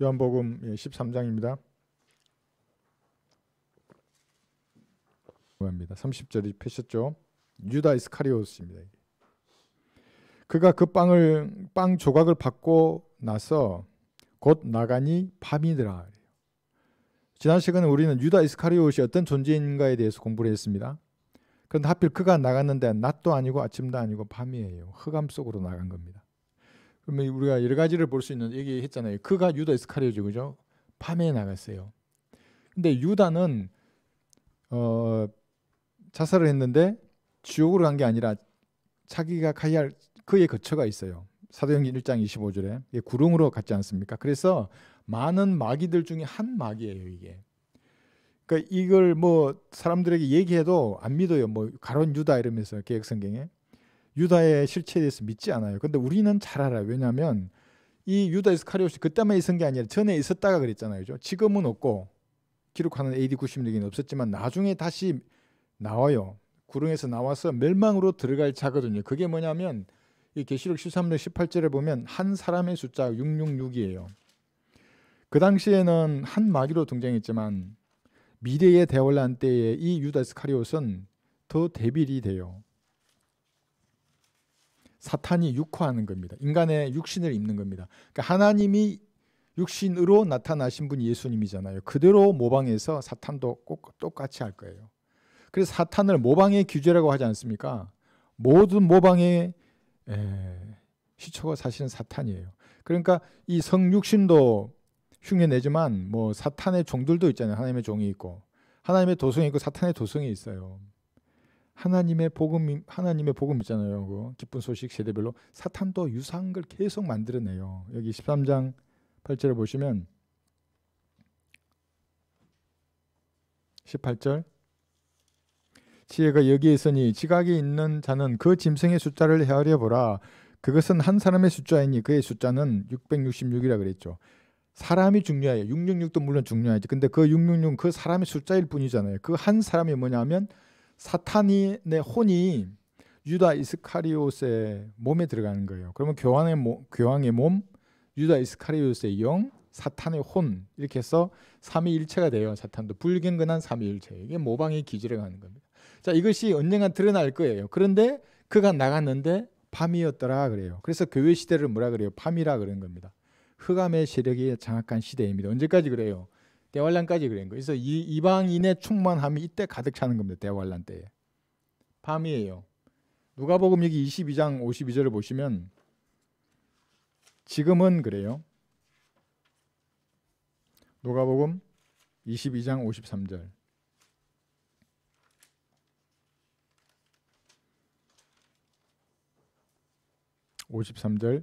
요한복음 13장입니다. 예, 합니다. 30절이 펴셨죠. 유다 이스카리오스입니다. 그가 그 빵을 빵 조각을 받고 나서 곧 나가니 밤이더라. 지난 시간에 우리는 유다 이스카리오시 어떤 존재인가에 대해서 공부를 했습니다. 그런데 하필 그가 나갔는데 낮도 아니고 아침도 아니고 밤이에요. 흑암 속으로 나간 겁니다. 그러면 우리가 여러 가지를 볼 수 있는 얘기했잖아요. 그가 유다 이스카리오죠, 그죠? 밤에 나갔어요. 근데 유다는 어, 자살을 했는데 지옥으로 간 게 아니라 자기가 가야 할 그의 거처가 있어요. 사도행전 1장 25절에 이게 구릉으로 갔지 않습니까? 그래서 많은 마귀들 중에 한 마귀예요, 이게. 그러니까 이걸 뭐 사람들에게 얘기해도 안 믿어요. 뭐 가론 유다 이러면서 개혁 성경에 유다의 실체에 대해서 믿지 않아요. 근데 우리는 잘 알아요. 왜냐하면 이 유다 이스카리오시 그때만 있은 게 아니라 전에 있었다가 그랬잖아요. 그죠? 지금은 없고 기록하는 AD 96에는 없었지만 나중에 다시 나와요. 구릉에서 나와서 멸망으로 들어갈 차거든요 그게 뭐냐면 이 계시록 13장 18절에 보면 한 사람의 숫자 666이에요. 그 당시에는 한 마귀로 등장했지만 미래의 대월란 때에 이 유다 스카리옷은 더대비이 돼요. 사탄이 육화하는 겁니다. 인간의 육신을 입는 겁니다. 그러니까 하나님이 육신으로 나타나신 분이 예수님이잖아요. 그대로 모방해서 사탄도 꼭 똑같이 할 거예요. 그래서 사탄을 모방의 규제라고 하지 않습니까? 모든 모방의 에, 시초가 사실은 사탄이에요. 그러니까 이 성육신도 흉내내지만 뭐 사탄의 종들도 있잖아요. 하나님의 종이 있고 하나님의 도성이 있고 사탄의 도성이 있어요. 하나님의 복음 하나님의 복음 있잖아요. 그 기쁜 소식 세대별로 사탄도 유사한 걸 계속 만들어내요. 여기 13장 8절을 보시면 18절 지혜가 여기에 있으니 지각이 있는 자는 그 짐승의 숫자를 헤아려 보라. 그것은 한 사람의 숫자이니 그의 숫자는 666이라 그랬죠. 사람이 중요해요. 666도 물론 중요하지. 근데 그6 6 6그 사람의 숫자일 뿐이잖아요. 그 한 사람이 뭐냐면 사탄이 내 네, 혼이 유다 이스카리오스의 몸에 들어가는 거예요. 그러면 교황의 몸, 교황의 몸, 유다 이스카리옷의 영, 사탄의 혼 이렇게 해서 삼위일체가 돼요. 사탄도 불경건한 삼위일체 이게 모방의 기질에 가는 겁니다. 자 이것이 언젠가 드러날 거예요. 그런데 그가 나갔는데 밤이었더라 그래요. 그래서 교회 시대를 뭐라 그래요? 밤이라 그런 겁니다. 흑암의 세력이 장악한 시대입니다. 언제까지 그래요? 대환란까지 그런 거. 예요 그래서 이, 이방인의 충만함이 이때 가득 차는 겁니다. 대환란 때에. 밤이에요. 누가복음 여기 22장 52절을 보시면 지금은 그래요. 누가복음 22장 53절. 5 3절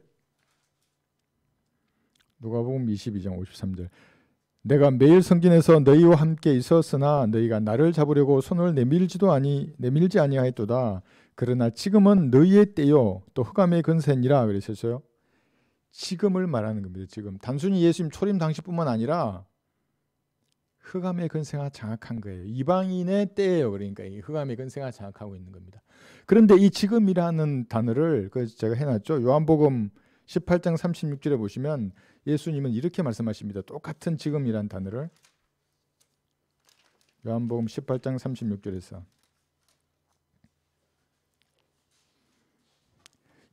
누가복음 22장 53절 내가 매일 성전에서 너희와 함께 있었으나 너희가 나를 잡으려고 손을 내밀지도 아니 내밀지 아니하였도다. 그러나 지금은 너희의 때요 또 흑암의 근세니라 그랬었어요. 지금을 말하는 겁니다. 지금 단순히 예수님 초림 당시뿐만 아니라 흑암의 근세가 장악한 거예요. 이방인의 때예요. 그러니까 이 흑암의 근세가 장악하고 있는 겁니다. 그런데 이 지금이라는 단어를 그 제가 해놨죠. 요한복음 18장 36절에 보시면 예수님은 이렇게 말씀하십니다. 똑같은 지금이란 단어를 요한복음 18장 36절에서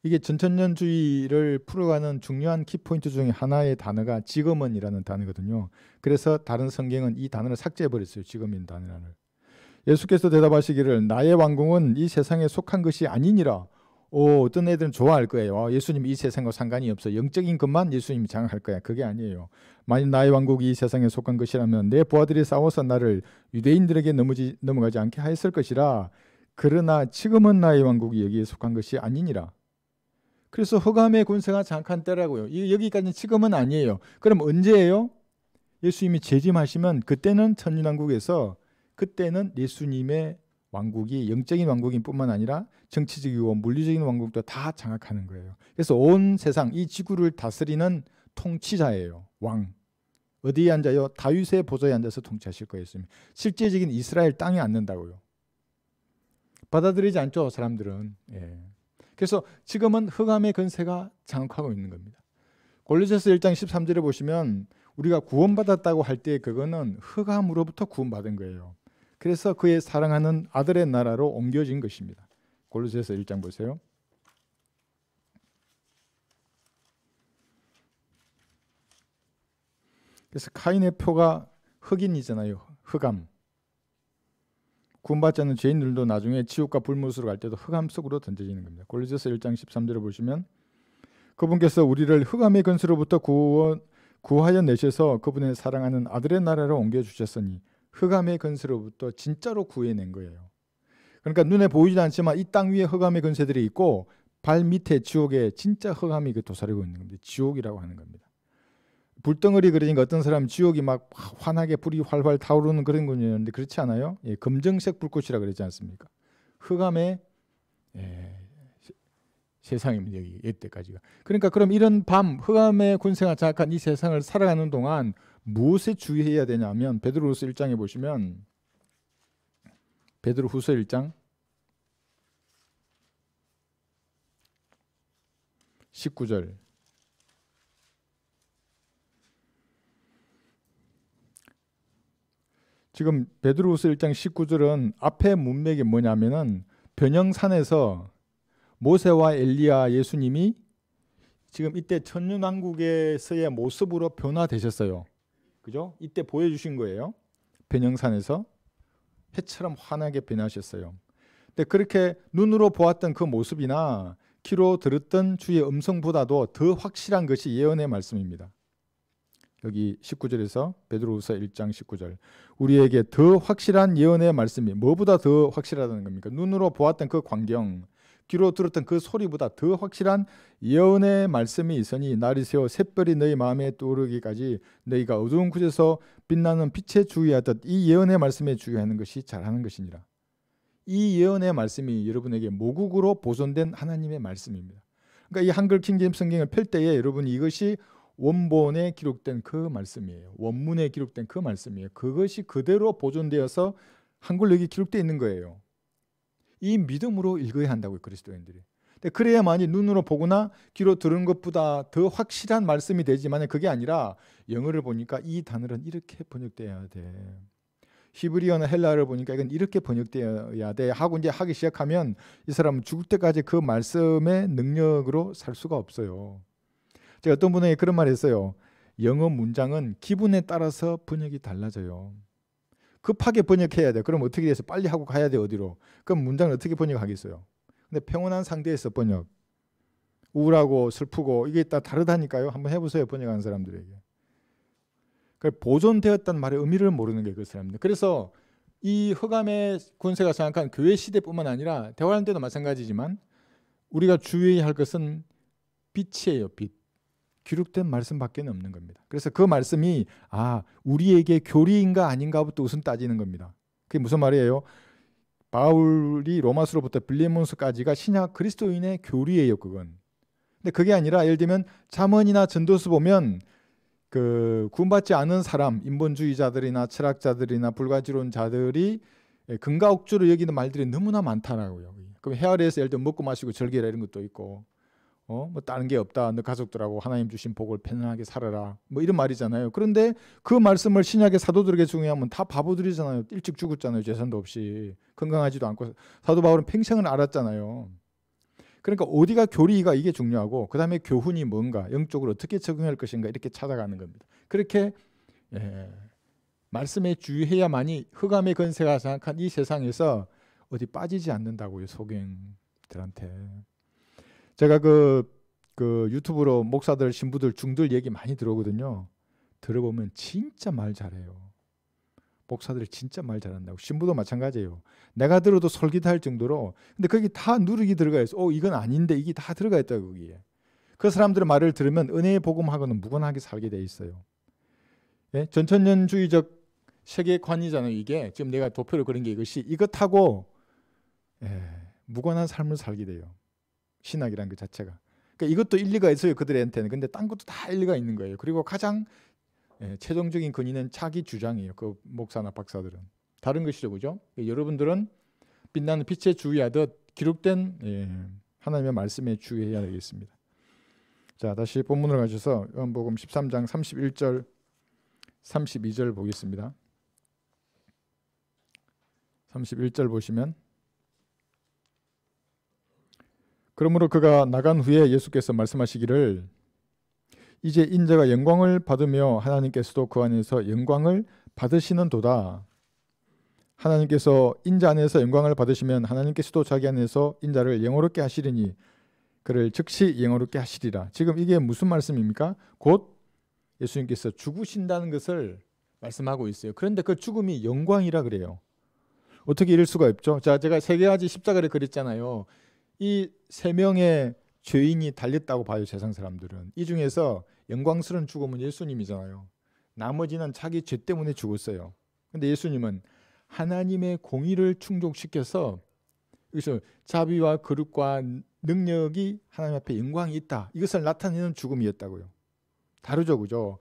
이게 전천년주의를 풀어가는 중요한 키포인트 중에 하나의 단어가 지금은이라는 단어거든요. 그래서 다른 성경은 이 단어를 삭제해 버렸어요. 지금인 단어를. 예수께서 대답하시기를 나의 왕궁은 이 세상에 속한 것이 아니니라. 오, 어떤 애들은 좋아할 거예요. 아, 예수님 이 세상과 상관이 없어. 영적인 것만 예수님이 장악할 거야. 그게 아니에요. 만일 나의 왕국이 이 세상에 속한 것이라면 내 부하들이 싸워서 나를 유대인들에게 넘어지, 넘어가지 않게 하였을 것이라. 그러나 지금은 나의 왕국이 여기에 속한 것이 아니니라. 그래서 허감의 군세가 잠깐 한 때라고요. 여기까지는 지금은 아니에요. 그럼 언제예요? 예수님이 재림하시면 그때는 천륜왕국에서 그때는 예수님의 왕국이 영적인 왕국인뿐만 아니라 정치적 이고 물리적인 왕국도 다 장악하는 거예요. 그래서 온 세상 이 지구를 다스리는 통치자예요. 왕. 어디에 앉아요? 다윗의 보좌에 앉아서 통치하실 거였습니다. 실제적인 이스라엘 땅에 앉는다고요. 받아들이지 않죠, 사람들은. 예. 그래서 지금은 흑암의 근세가 장악하고 있는 겁니다. 골리새스 1장 13절에 보시면 우리가 구원받았다고 할 때 그거는 흑암으로부터 구원받은 거예요. 그래서 그의 사랑하는 아들의 나라로 옮겨진 것입니다. 골로새서 1장 보세요. 그래서 카인의 표가 흑인이잖아요. 흑암. 구원받지 않는 죄인들도 나중에 지옥과 불못으로 갈 때도 흑암 속으로 던져지는 겁니다. 골로새서 1장 13절을 보시면 그분께서 우리를 흑암의 근수로부터 구원 구하여 내셔서 그분의 사랑하는 아들의 나라로 옮겨 주셨으니 흑암의 근세로부터 진짜로 구해낸 거예요. 그러니까 눈에 보이지 않지만 이 땅 위에 흑암의 근세들이 있고 발 밑에 지옥에 진짜 흑암이 그 도사리고 있는 겁니다. 지옥이라고 하는 겁니다. 불덩어리 그러니까 어떤 사람 지옥이 막 환하게 불이 활활 타오르는 그런 건이는데 그렇지 않아요? 예, 검정색 불꽃이라 그러지 않습니까? 흑암의 예, 세상입니다. 여기 이때까지가. 그러니까 그럼 이런 밤 흑암의 군세가 장악한 이 세상을 살아가는 동안 무엇에 주의해야 되냐면 베드로후서 1장에 보시면 베드로후서 1장 19절 지금 베드로후서 1장 19절은 앞에 문맥이 뭐냐면은 변형산에서 모세와 엘리야 예수님이 지금 이때 천년왕국에서의 모습으로 변화되셨어요. 그죠? 이때 보여주신 거예요. 변형산에서 해처럼 환하게 변하셨어요. 근데 그렇게 눈으로 보았던 그 모습이나 귀로 들었던 주의 음성보다도 더 확실한 것이 예언의 말씀입니다. 여기 19절에서 베드로후서 1장 19절. 우리에게 더 확실한 예언의 말씀이 뭐보다 더 확실하다는 겁니까? 눈으로 보았던 그 광경, 귀로 들었던 그 소리보다 더 확실한 예언의 말씀이 있으니 날이 새어 샛별이 너희 마음에 떠오르기까지 너희가 어두운 곳에서 빛나는 빛에 주의하듯 이 예언의 말씀에 주의하는 것이 잘하는 것이니라. 이 예언의 말씀이 여러분에게 모국으로 보존된 하나님의 말씀입니다. 그러니까 이 한글 킹제임 성경을 펼 때에 여러분 이것이 원본에 기록된 그 말씀이에요. 원문에 기록된 그 말씀이에요. 그것이 그대로 보존되어서 한글로 여기 기록되어 있는 거예요. 이 믿음으로 읽어야 한다고요 그리스도인들이. 그래야만이 눈으로 보거나 귀로 들은 것보다 더 확실한 말씀이 되지만 그게 아니라 영어를 보니까 이 단어는 이렇게 번역돼야 돼. 히브리어나 헬라를 보니까 이건 이렇게 번역돼야 돼 하고 이제 하기 시작하면 이 사람은 죽을 때까지 그 말씀의 능력으로 살 수가 없어요. 제가 어떤 분에게 그런 말을 했어요. 영어 문장은 기분에 따라서 번역이 달라져요. 급하게 번역해야 돼. 그럼 어떻게 돼서 빨리 하고 가야 돼 어디로? 그럼 문장을 어떻게 번역하겠어요? 근데 평온한 상태에서 번역. 우울하고 슬프고 이게 다 다르다니까요. 한번 해보세요 번역하는 사람들에게. 그보존되었단는 말의 의미를 모르는 게 그 사람들. 그래서 이 허감의 군세가 생각한 교회 시대뿐만 아니라 대화하는 때도 마찬가지지만 우리가 주의해야 할 것은 빛이에요. 빛. 기록된 말씀밖에 없는 겁니다. 그래서 그 말씀이 아 우리에게 교리인가 아닌가부터 우선 따지는 겁니다. 그게 무슨 말이에요? 바울이 로마서로부터 빌레몬서까지가 신약 그리스도인의 교리예요, 그건. 근데 그게 아니라 예를 들면 자언이나 전도서 보면 그 구원받지 않은 사람, 인본주의자들이나 철학자들이나 불가지론자들이 근가억주로 예, 여기는 말들이 너무나 많다라고요. 그럼 헤아리에서 예를 들면 먹고 마시고 절개라 이런 것도 있고 어, 뭐 다른 게 없다. 너 가족들하고 하나님 주신 복을 편안하게 살아라. 뭐 이런 말이잖아요. 그런데 그 말씀을 신약의 사도들에게 중요하면 다 바보들이잖아요. 일찍 죽었잖아요. 재산도 없이 건강하지도 않고 사도 바울은 평생을 알았잖아요. 그러니까 어디가 교리가 이게 중요하고 그다음에 교훈이 뭔가 영적으로 어떻게 적용할 것인가 이렇게 찾아가는 겁니다. 그렇게 예, 말씀에 주의해야만이 흑암의 건세가 장악한 이 세상에서 어디 빠지지 않는다고요 소경들한테. 제가 그, 그 유튜브로 목사들, 신부들, 중들 얘기 많이 들어오거든요. 들어보면 진짜 말 잘해요. 목사들 이 진짜 말 잘한다고. 신부도 마찬가지예요. 내가 들어도 설솔도할 정도로. 근데 거기 다 누르기 들어가 있어. 어, 이건 아닌데 이게 다 들어가 있다 거기에. 그 사람들의 말을 들으면 은혜의 복음하고는 무관하게 살게 돼 있어요. 예? 전천년주의적 세계관이잖아요. 이게 지금 내가 도표를 그린 게 이것이 이것하고 예, 무관한 삶을 살게 돼요. 신학이란그 자체가. 그러니까 이것도 일리가 있어요 그들한테는. 근데 딴 것도 다 일리가 있는 거예요. 그리고 가장 예, 최종적인 근위는 자기 주장이에요. 그 목사나 박사들은 다른 것이죠, 그죠? 예, 여러분들은 빛나는 빛에 주의하듯 기록된 예, 하나님의 말씀에 주의해야 되겠습니다. 자, 다시 본문을 가셔서 요한복음 13장 31절 32절 보겠습니다. 31절 보시면 그러므로 그가 나간 후에 예수께서 말씀하시기를 이제 인자가 영광을 받으며 하나님께서도 그 안에서 영광을 받으시는 도다. 하나님께서 인자 안에서 영광을 받으시면 하나님께서도 자기 안에서 인자를 영어롭게 하시리니 그를 즉시 영어롭게 하시리라. 지금 이게 무슨 말씀입니까? 곧 예수님께서 죽으신다는 것을 말씀하고 있어요. 그런데 그 죽음이 영광이라 그래요. 어떻게 이럴 수가 없죠? 자, 제가 세 가지 십자가를 그렸잖아요. 이세 명의 죄인이 달렸다고 봐요 세상 사람들은 이 중에서 영광스러운 죽음은 예수님이잖아요 나머지는 자기 죄 때문에 죽었어요 근데 예수님은 하나님의 공의를 충족시켜서 여기서 자비와 거룩과 능력이 하나님 앞에 영광이 있다 이것을 나타내는 죽음이었다고요 다르죠 그죠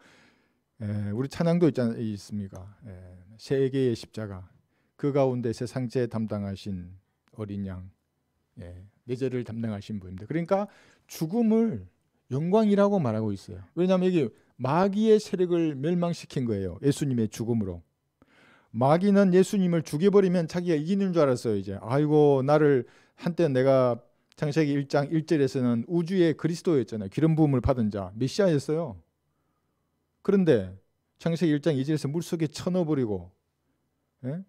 에, 예, 우리 찬양도 있잖, 있습니까 에, 예, 세계의 십자가 그 가운데 세상죄 담당하신 어린 양 예, 예절을 담당하신 분입니다. 그러니까 죽음을 영광이라고 말하고 있어요. 왜냐하면 여기 마귀의 세력을 멸망시킨 거예요. 예수님의 죽음으로. 마귀는 예수님을 죽여버리면 자기가 이기는 줄 알았어요. 이제 아이고 나를 한때 내가 창세기 1장 1절에서는 우주의 그리스도였잖아요. 기름 부음을 받은 자, 메시아였어요. 그런데 창세기 1장 2절에서 물속에 쳐넣어버리고 예?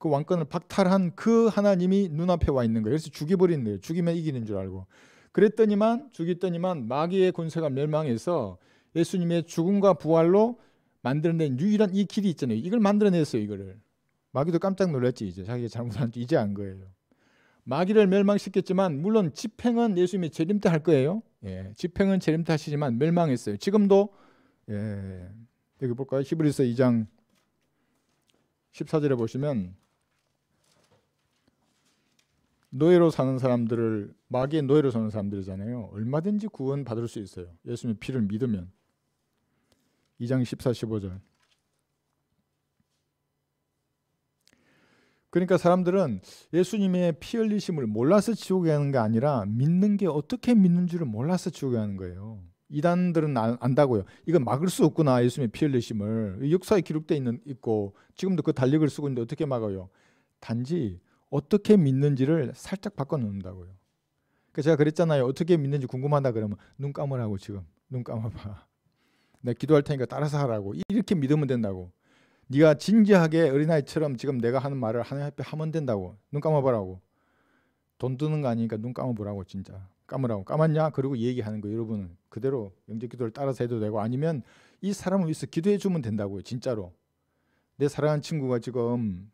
그 왕권을 박탈한 그 하나님이 눈앞에 와 있는 거예요. 그래서 죽여버리는 거예요. 죽이면 이기는 줄 알고. 그랬더니만 죽였더니만 마귀의 권세가 멸망해서 예수님의 죽음과 부활로 만들어낸 유일한 이 길이 있잖아요. 이걸 만들어냈어요. 이거를. 마귀도 깜짝 놀랐지 이제 자기가 잘못한 줄 이제 안 거예요. 마귀를 멸망시켰지만 물론 집행은 예수님이 재림 때 할 거예요. 예, 집행은 재림 때 하시지만 멸망했어요. 지금도 예, 여기 볼까요? 히브리서 2장 14절에 보시면 노예로 사는 사람들을 마귀의 노예로 사는 사람들이잖아요. 얼마든지 구원 받을 수 있어요. 예수님의 피를 믿으면. 2장 14, 15절. 그러니까 사람들은 예수님의 피 흘리심을 몰라서 지옥에 가는 게 아니라 믿는 게 어떻게 믿는지를 몰라서 지옥에 가는 거예요. 이단들은 안다고요. 이건 막을 수 없구나 예수님의 피 흘리심을 역사에 기록돼 있는 있고 지금도 그 달력을 쓰고 있는데 어떻게 막아요? 단지 어떻게 믿는지를 살짝 바꿔놓는다고요. 그러니까 제가 그랬잖아요. 어떻게 믿는지 궁금하다 그러면 눈 감으라고 지금 눈 감아봐. 내가 기도할 테니까 따라서 하라고 이렇게 믿으면 된다고. 네가 진지하게 어린아이처럼 지금 내가 하는 말을 하나님 에 하면 된다고 눈 감아보라고. 돈 드는 거 아니니까 눈 감아보라고 진짜 까으라고 까았냐 그리고 얘기하는 거 여러분은 그대로 영적 기도를 따라서 해도 되고 아니면 이 사람을 위해서 기도해 주면 된다고요 진짜로 내 사랑하는 친구가 지금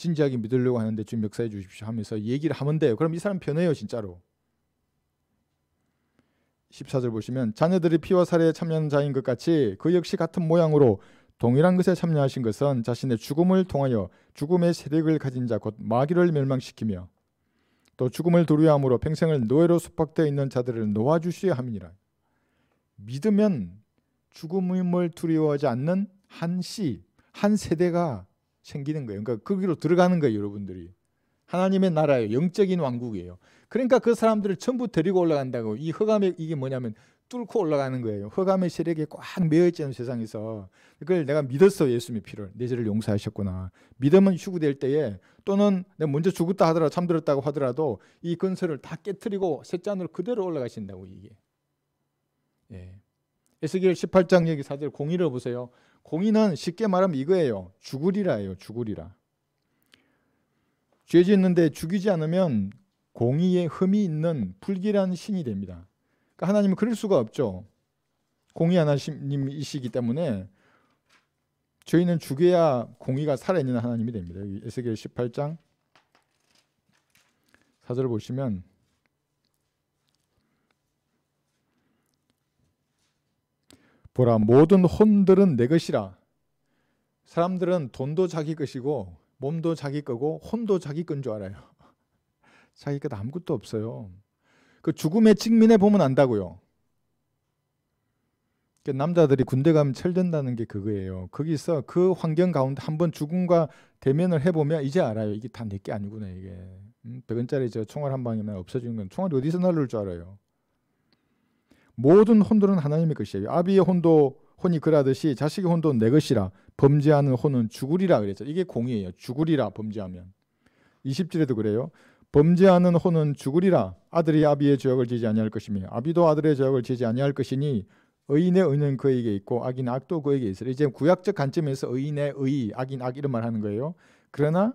진지하게 믿으려고 하는데 좀 역사해 주십시오 하면서 얘기를 하면 돼요. 그럼 이 사람 변해요 진짜로. 14절 보시면 자녀들이 피와 살에 참여한 자인 것 같이 그 역시 같은 모양으로 동일한 것에 참여하신 것은 자신의 죽음을 통하여 죽음의 세력을 가진 자 곧 마귀를 멸망시키며 또 죽음을 두려워함으로 평생을 노예로 속박되어 있는 자들을 놓아주시야 함이니라. 믿으면 죽음을 두려워하지 않는 한 씨, 한 세대가 생기는 거예요. 그러니까 거기로 그 들어가는 거예요, 여러분들이. 하나님의 나라예요. 영적인 왕국이에요. 그러니까 그 사람들을 전부 데리고 올라간다고 이허감의 이게 뭐냐면 뚫고 올라가는 거예요. 허감의 세력에 꽉 매여 있는 세상에서 그걸 내가 믿었어 예수님의 피를 내 죄를 용서하셨구나. 믿음은 휴구될 때에 또는 내가 먼저 죽었다 하더라도 잠들었다고 하더라도 이건설을다 깨뜨리고 셋째 으로 그대로 올라가신다고 이게. 예. 에스겔 18장 여기 사절 공의를 보세요. 공의는 쉽게 말하면 이거예요. 죽으리라예요. 죽으리라. 죄 짓는데 죽이지 않으면 공의의 흠이 있는 불길한 신이 됩니다. 그러니까 하나님은 그럴 수가 없죠. 공의 하나님이시기 때문에 저희는 죽여야 공의가 살아있는 하나님이 됩니다. 에스겔 18장 4절 보시면 보라 모든 혼들은 내 것이라. 사람들은 돈도 자기 것이고 몸도 자기 거고 혼도 자기 건 줄 알아요. 자기 것 아무것도 없어요. 그 죽음의 직면에 보면 안다고요. 그러니까 남자들이 군대 가면 철된다는게 그거예요. 거기서 그 환경 가운데 한번 죽음과 대면을 해보면 이제 알아요. 이게 다내게 아니구나 이게. 100원짜리 음, 저 총알 한 방이면 없어지는 건 총알이 어디서 날릴 줄 알아요. 모든 혼돈은 하나님의 것이에요. 아비의 혼도 혼이 그라듯이 자식의 혼도 내 것이라 범죄하는 혼은 죽으리라 그랬죠. 이게 공이에요. 죽으리라 범죄하면. 20절에도 그래요. 범죄하는 혼은 죽으리라 아들이 아비의 죄악을 지지 아니할 것이며 아비도 아들의 죄악을 지지 아니할 것이니 의인의 의는 그에게 있고 악인 악도 그에게 있으리. 이제 구약적 관점에서 의인의 의, 악인 악 이런 말 하는 거예요. 그러나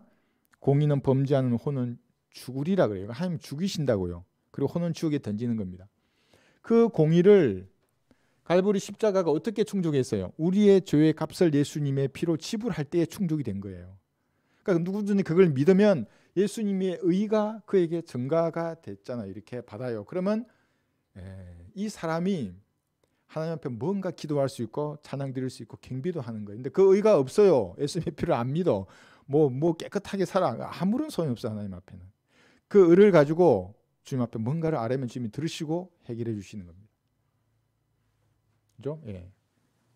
공인은 범죄하는 혼은 죽으리라 그래요. 하나님 죽이신다고요. 그리고 혼은 죽옥에 던지는 겁니다. 그 공의를 갈보리 십자가가 어떻게 충족했어요? 우리의 죄의 값을 예수님의 피로 지불할 때에 충족이 된 거예요. 그러니까 누구든지 그걸 믿으면 예수님의 의가 그에게 증가가 됐잖아요. 이렇게 받아요. 그러면 예, 이 사람이 하나님 앞에 뭔가 기도할 수 있고 찬양 드릴 수 있고 경비도 하는 거예요. 근데 그 의가 없어요. 예수님의 피를 안 믿어. 뭐뭐 뭐 깨끗하게 살아 아무런 소용이 없어 하나님 앞에는. 그 의를 가지고 주님 앞에 뭔가를 아뢰면 주님이 들으시고 해결해 주시는 겁니다. 그죠? 예.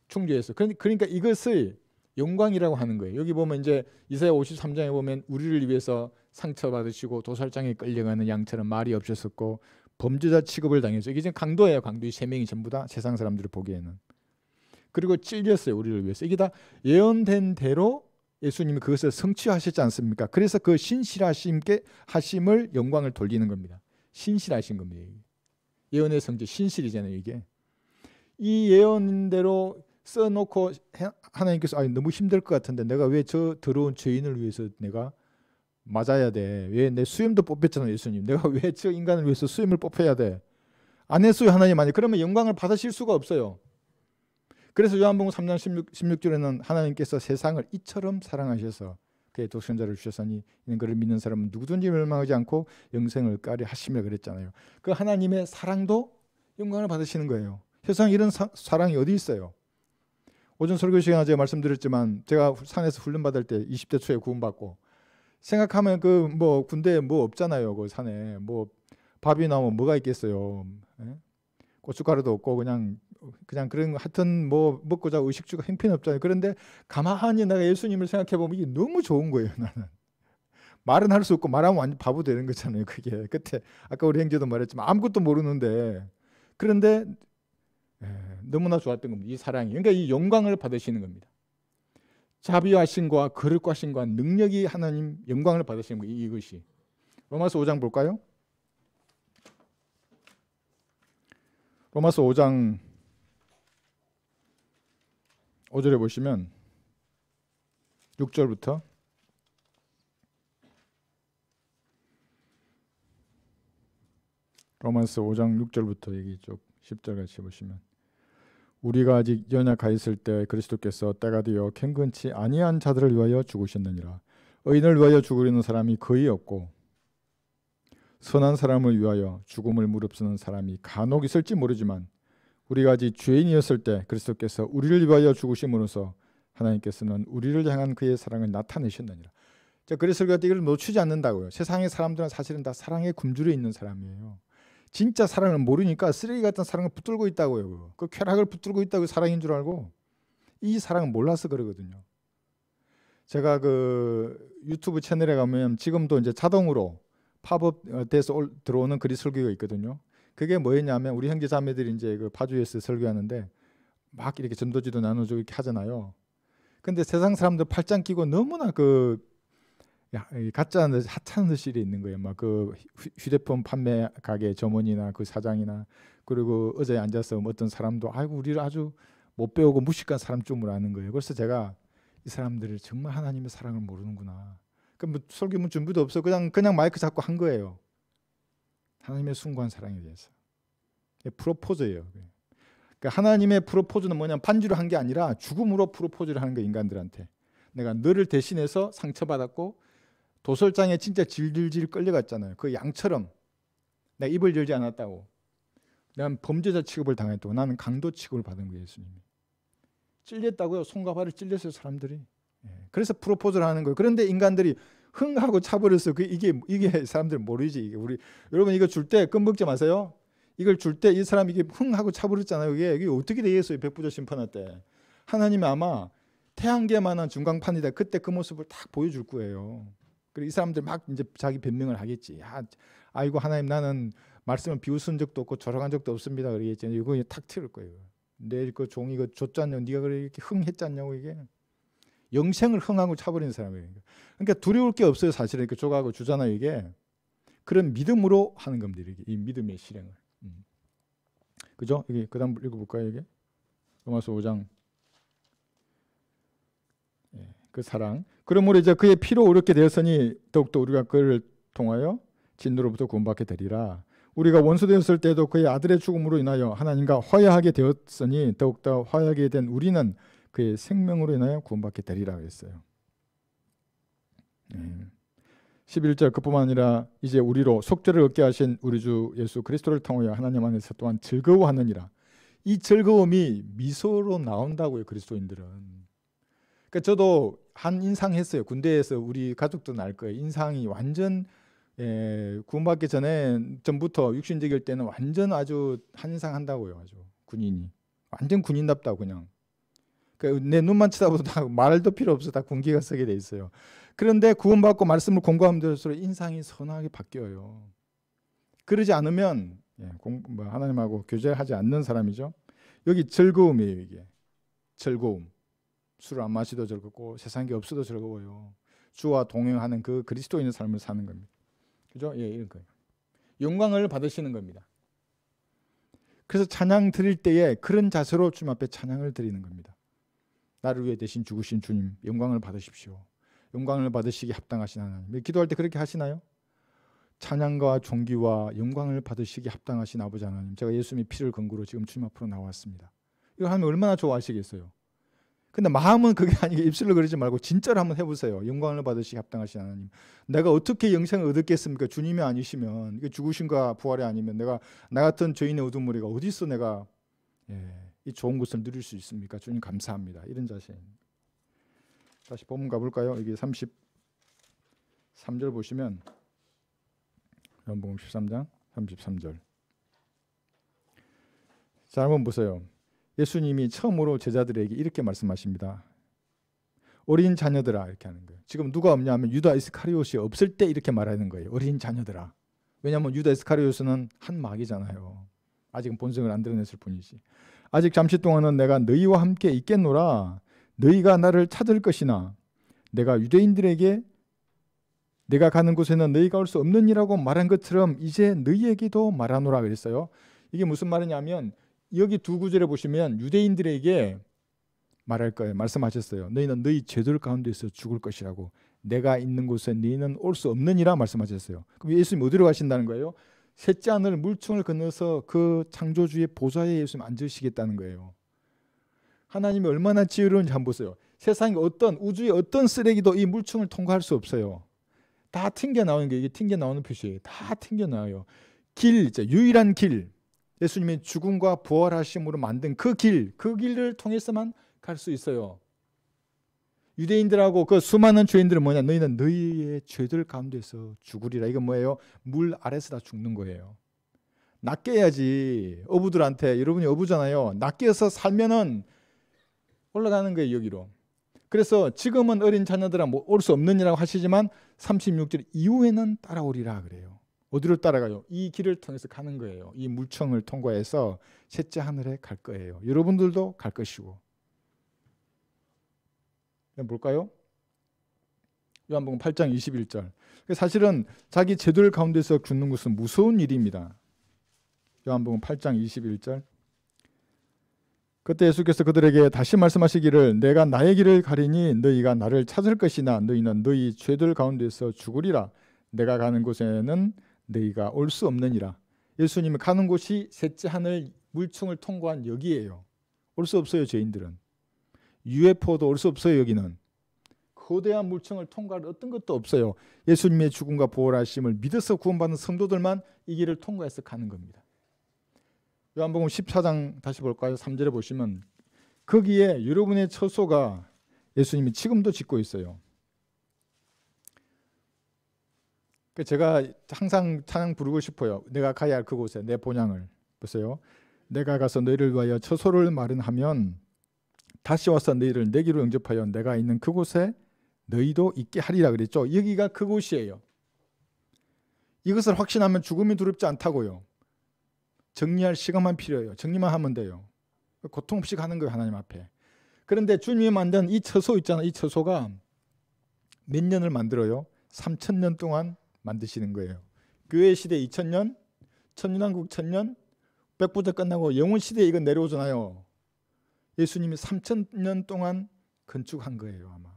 충주에서. 그러니까 이것을 영광이라고 하는 거예요. 여기 보면 이제 이사야 53장에 보면 우리를 위해서 상처받으시고 도살장에 끌려가는 양처럼 말이 없으고 범죄자 취급을 당했어 이게 지금 강도예요. 강도 이세 명이 전부 다 세상 사람들을 보기에는. 그리고 찔렸어요. 우리를 위해서. 이게 다 예언된 대로 예수님이 그것을 성취하셨지 않습니까? 그래서 그 신실하심께 하심을 영광을 돌리는 겁니다. 신실하신 겁니다. 예언의 성지 신실이잖아요, 이게. 이 예언대로 써놓고 하나님께서 아니 너무 힘들 것 같은데 내가 왜 저 더러운 죄인을 위해서 내가 맞아야 돼? 왜 내 수염도 뽑혔잖아 예수님. 내가 왜 저 인간을 위해서 수염을 뽑혀야 돼? 안 했어요 하나님 아니 그러면 영광을 받으실 수가 없어요. 그래서 요한복음 3장 16, 16절에는 하나님께서 세상을 이처럼 사랑하셔서 그의 독생자를 주셨으니 이는 그를 믿는 사람은 누구든지 멸망하지 않고 영생을 까리 하시며 그랬잖아요. 그 하나님의 사랑도 영광을 받으시는 거예요. 세상 이런 사, 랑이 어디 있어요? 오전 설교 시간에 제가 말씀드렸지만 제가 산에서 훈련 받을 때 20대 초에 구원받고 생각하면 그 뭐 군대에 뭐 없잖아요. 그 산에 뭐 밥이 나오면 뭐 뭐가 있겠어요. 예? 고춧가루도 없고 그냥 그냥 그런 하여튼 뭐 먹고자 의식주가 형편없잖아요 그런데 가만히 내가 예수님을 생각해 보면 이게 너무 좋은 거예요. 나는 말은 할 수 없고 말하면 완전 바보 되는 거잖아요. 그게 그때 아까 우리 행제도 말했지만 아무것도 모르는데 그런데 에, 예, 너무나 좋았던 겁니다. 이 사랑이 그러니까 이 영광을 받으시는 겁니다. 자비와 신과 거룩과 신과 능력이 하나님 영광을 받으시는 거예요. 이것이 로마서 5장 볼까요? 로마서 5장 5절에 보시면 6절부터 로마서 5장 6절부터 얘기 쪽 10절 같이 보시면 우리가 아직 연약하였을 때 그리스도께서 때가 되어 캥근치 아니한 자들을 위하여 죽으셨느니라 의인을 위하여 죽으려는 사람이 거의 없고 선한 사람을 위하여 죽음을 무릅쓰는 사람이 간혹 있을지 모르지만 우리가 아직 죄인이었을 때 그리스도께서 우리를 위하여 죽으심으로써 하나님께서는 우리를 향한 그의 사랑을 나타내셨느니라. 자, 그래서 우리가 이걸 놓치지 않는다고요. 세상의 사람들은 사실은 다 사랑의 굶주려 있는 사람이에요. 진짜 사랑을 모르니까 쓰레기 같은 사랑을 붙들고 있다고요. 그 쾌락을 붙들고 있다고 사랑인 줄 알고 이 사랑을 몰라서 그러거든요. 제가 그 유튜브 채널에 가면 지금도 이제 자동으로 팝업 어, 돼서 들어오는 그리스 설교가 있거든요. 그게 뭐였냐면 우리 형제자매들이 이제 그 파주에서 설교하는데 막 이렇게 전도지도 나눠주고 이렇게 하잖아요. 근데 세상 사람들 팔짱 끼고 너무나 그 야, 가짜 하찮은 실이 있는 거예요. 막 그 휴대폰 판매 가게 점원이나 그 사장이나 그리고 어제 앉아서 어떤 사람도 아이고 우리를 아주 못 배우고 무식한 사람 쯤으로 아는 거예요. 그래서 제가 이 사람들을 정말 하나님의 사랑을 모르는구나. 그럼 뭐 설교문 준비도 없어 그냥 그냥 마이크 잡고 한 거예요. 하나님의 숭고한 사랑에 대해서. 프로포즈예요. 그러니까 하나님의 프로포즈는 뭐냐면 반주를한 게 아니라 죽음으로 프로포즈를 하는 거 인간들한테. 내가 너를 대신해서 상처받았고 도설장에 진짜 질질질 끌려갔잖아요. 그 양처럼 내가 입을 열지 않았다고. 난 범죄자 취급을 당했다고. 나는 강도 취급을 받은 거예요, 예수님이. 찔렸다고요. 손과 발을 찔렸어요, 사람들이. 예. 그래서 프로포즈를 하는 거예요. 그런데 인간들이 흥하고 차버렸어그 이게 이게 사람들 모르지 이게 우리 여러분 이거 줄때 끔먹지 마세요. 이걸 줄 때 이 사람 이게 흥하고 차버렸잖아요. 이게 이게 어떻게 되겠어요? 백부자 심판할 때 하나님이 아마 태양계만한 중간판이다. 그때 그 모습을 딱 보여줄 거예요. 그리고 이 사람들 막 이제 자기 변명을 하겠지. 야, 아, 아이고 하나님 나는 말씀을 비웃은 적도 없고 조롱한 적도 없습니다. 그러겠지. 이거 탁 튀을 거예요. 내일 그 종이 그 줬잖냐. 네가 그렇게 흥했잖냐고 이게. 영생을 흥하고 차버리는 사람이에요. 그러니까 두려울 게 없어요. 사실은 그 조각하고 주잖아 이게 그런 믿음으로 하는 겁니다. 이게 이 믿음의 실행을. 음. 그죠? 여기 그다음 읽어볼까요? 이게 로마서 5장 예, 그 사랑. 그러므로 이제 그의 피로 어렵게 되었으니 더욱더 우리가 그를 통하여 진노로부터 구원받게 되리라. 우리가 원수 되었을 때도 그의 아들의 죽음으로 인하여 하나님과 화해하게 되었으니 더욱더 화해하게 된 우리는 그의 생명으로 인하여 구원받게 되리라 그랬어요. 11절 그뿐만 아니라 이제 우리로 속죄를 얻게 하신 우리 주 예수 그리스도를 통하여 하나님 안에서 또한 즐거워하느니라. 이 즐거움이 미소로 나온다고요 그리스도인들은. 그러니까 저도 한 인상 했어요 군대에서 우리 가족도 날 거예요 인상이 완전 예, 구원받기 전에 전부터 육신적일 때는 완전 아주 한 인상 한다고요 아주 군인이 완전 군인답다 그냥 그 내 눈만 쳐다봐도 다 말도 필요 없어 다 군기가 쓰게돼 있어요. 그런데 구원받고 말씀을 공부하면 될수록 인상이 선하게 바뀌어요. 그러지 않으면 예, 뭐 하나님하고 교제하지 않는 사람이죠. 여기 즐거움이에요 이게 즐거움. 술을 안 마시도 즐겁고 세상 게 없어도 즐거워요. 주와 동행하는 그 그리스도인의 삶을 사는 겁니다. 그죠? 예, 이런 거예요. 영광을 받으시는 겁니다. 그래서 찬양 드릴 때에 그런 자세로 주님 앞에 찬양을 드리는 겁니다. 나를 위해 대신 죽으신 주님 영광을 받으십시오. 영광을 받으시기 합당하신 하나님. 기도할 때 그렇게 하시나요? 찬양과 종기와 영광을 받으시기 합당하신 아버지 하나님. 제가 예수님의 피를 근거로 지금 주님 앞으로 나왔습니다. 이거 하면 얼마나 좋아하시겠어요. 근데 마음은 그게 아니고 입술로 그러지 말고 진짜로 한번 해보세요. 영광을 받으시기 합당하신 하나님. 내가 어떻게 영생을 얻겠습니까? 주님이 아니시면 죽으신가 부활이 아니면 내가 나 같은 죄인의 우두머리가 어디 있어 내가 예. 이 좋은 것을 누릴 수 있습니까? 주님 감사합니다. 이런 자신. 다시 본문 가볼까요? 여기 33절 보시면 연봉 13장 33절. 자, 한번 보세요. 예수님이 처음으로 제자들에게 이렇게 말씀하십니다. 어린 자녀들아 이렇게 하는 거예요. 지금 누가 없냐 하면 유다 이스카리옷이 없을 때 이렇게 말하는 거예요. 어린 자녀들아. 왜냐하면 유다 이스카리옷은 한 막이잖아요. 아직 본성을 안 드러냈을 뿐이지. 아직 잠시 동안은 내가 너희와 함께 있겠노라 너희가 나를 찾을 것이나 내가 유대인들에게 내가 가는 곳에는 너희가 올 수없느이라고 말한 것처럼 이제 너희에게도 말하노라 그랬어요. 이게 무슨 말이냐면 여기 두 구절에 보시면 유대인들에게 말할 거예요. 말씀하셨어요. 너희는 너희 죄들 가운데서 죽을 것이라고 내가 있는 곳에 너희는 올 수없느이라 말씀하셨어요. 그럼 예수님 어디로 가신다는 거예요? 셋째 하늘 물총을 건너서 그 창조주의 보좌에 예수님 앉으시겠다는 거예요. 하나님이 얼마나 지혜로운지 한번 보세요. 세상의 어떤 우주의 어떤 쓰레기도 이 물층을 통과할 수 없어요. 다 튕겨 나오는 게 이게 튕겨 나오는 표시예요. 다 튕겨 나와요. 길, 이제 유일한 길. 예수님의 죽음과 부활하심으로 만든 그 길, 그 길을 통해서만 갈 수 있어요. 유대인들하고 그 수많은 죄인들은 뭐냐? 너희는 너희의 죄들 가운데서 죽으리라. 이건 뭐예요? 물 아래서 다 죽는 거예요. 낫게 해야지. 어부들한테 여러분이 어부잖아요. 낫게 해서 살면은 올라가는 거예요, 여기로. 그래서 지금은 어린 자녀들아 뭐올 수 없느니라고 하시지만 36절 이후에는 따라오리라 그래요. 어디로 따라가요? 이 길을 통해서 가는 거예요. 이 물청을 통과해서 셋째 하늘에 갈 거예요. 여러분들도 갈 것이고. 뭘까요? 요한복음 8장 21절. 사실은 자기 제들 가운데서 굳는 것은 무서운 일입니다. 요한복음 8장 21절. 그때 예수께서 그들에게 다시 말씀하시기를 내가 나의 길을 가리니 너희가 나를 찾을 것이나 너희는 너희 죄들 가운데서 죽으리라. 내가 가는 곳에는 너희가 올 수 없느니라. 예수님이 가는 곳이 셋째 하늘 물층을 통과한 여기에요. 올 수 없어요, 죄인들은. UFO도 올 수 없어요, 여기는. 거대한 물청을 통과할 어떤 것도 없어요. 예수님의 죽음과 보호하심을 믿어서 구원받는 성도들만 이 길을 통과해서 가는 겁니다. 요한복음 14장 다시 볼까요? 3절에 보시면 거기에 여러분의 처소가 예수님이 지금도 짓고 있어요. 그러니까 제가 항상 찬양 부르고 싶어요. 내가 가야 할 그곳에 내 본향을 보세요. 내가 가서 너희를 위하여 처소를 마련하면 다시 와서 너희를 내기로 영접하여 내가 있는 그곳에 너희도 있게 하리라 그랬죠. 여기가 그곳이에요. 이것을 확신하면 죽음이 두렵지 않다고요. 정리할 시간만 필요해요. 정리만 하면 돼요. 고통 없이 가는 거예요, 하나님 앞에. 그런데 주님이 만든 이 처소 있잖아요. 이 처소가 몇 년을 만들어요? 3천년 동안 만드시는 거예요. 교회 시대 2천년 천년왕국 천년, 백부제 끝나고 영원 시대에 이거 내려오잖아요. 예수님이 3천년 동안 건축한 거예요, 아마.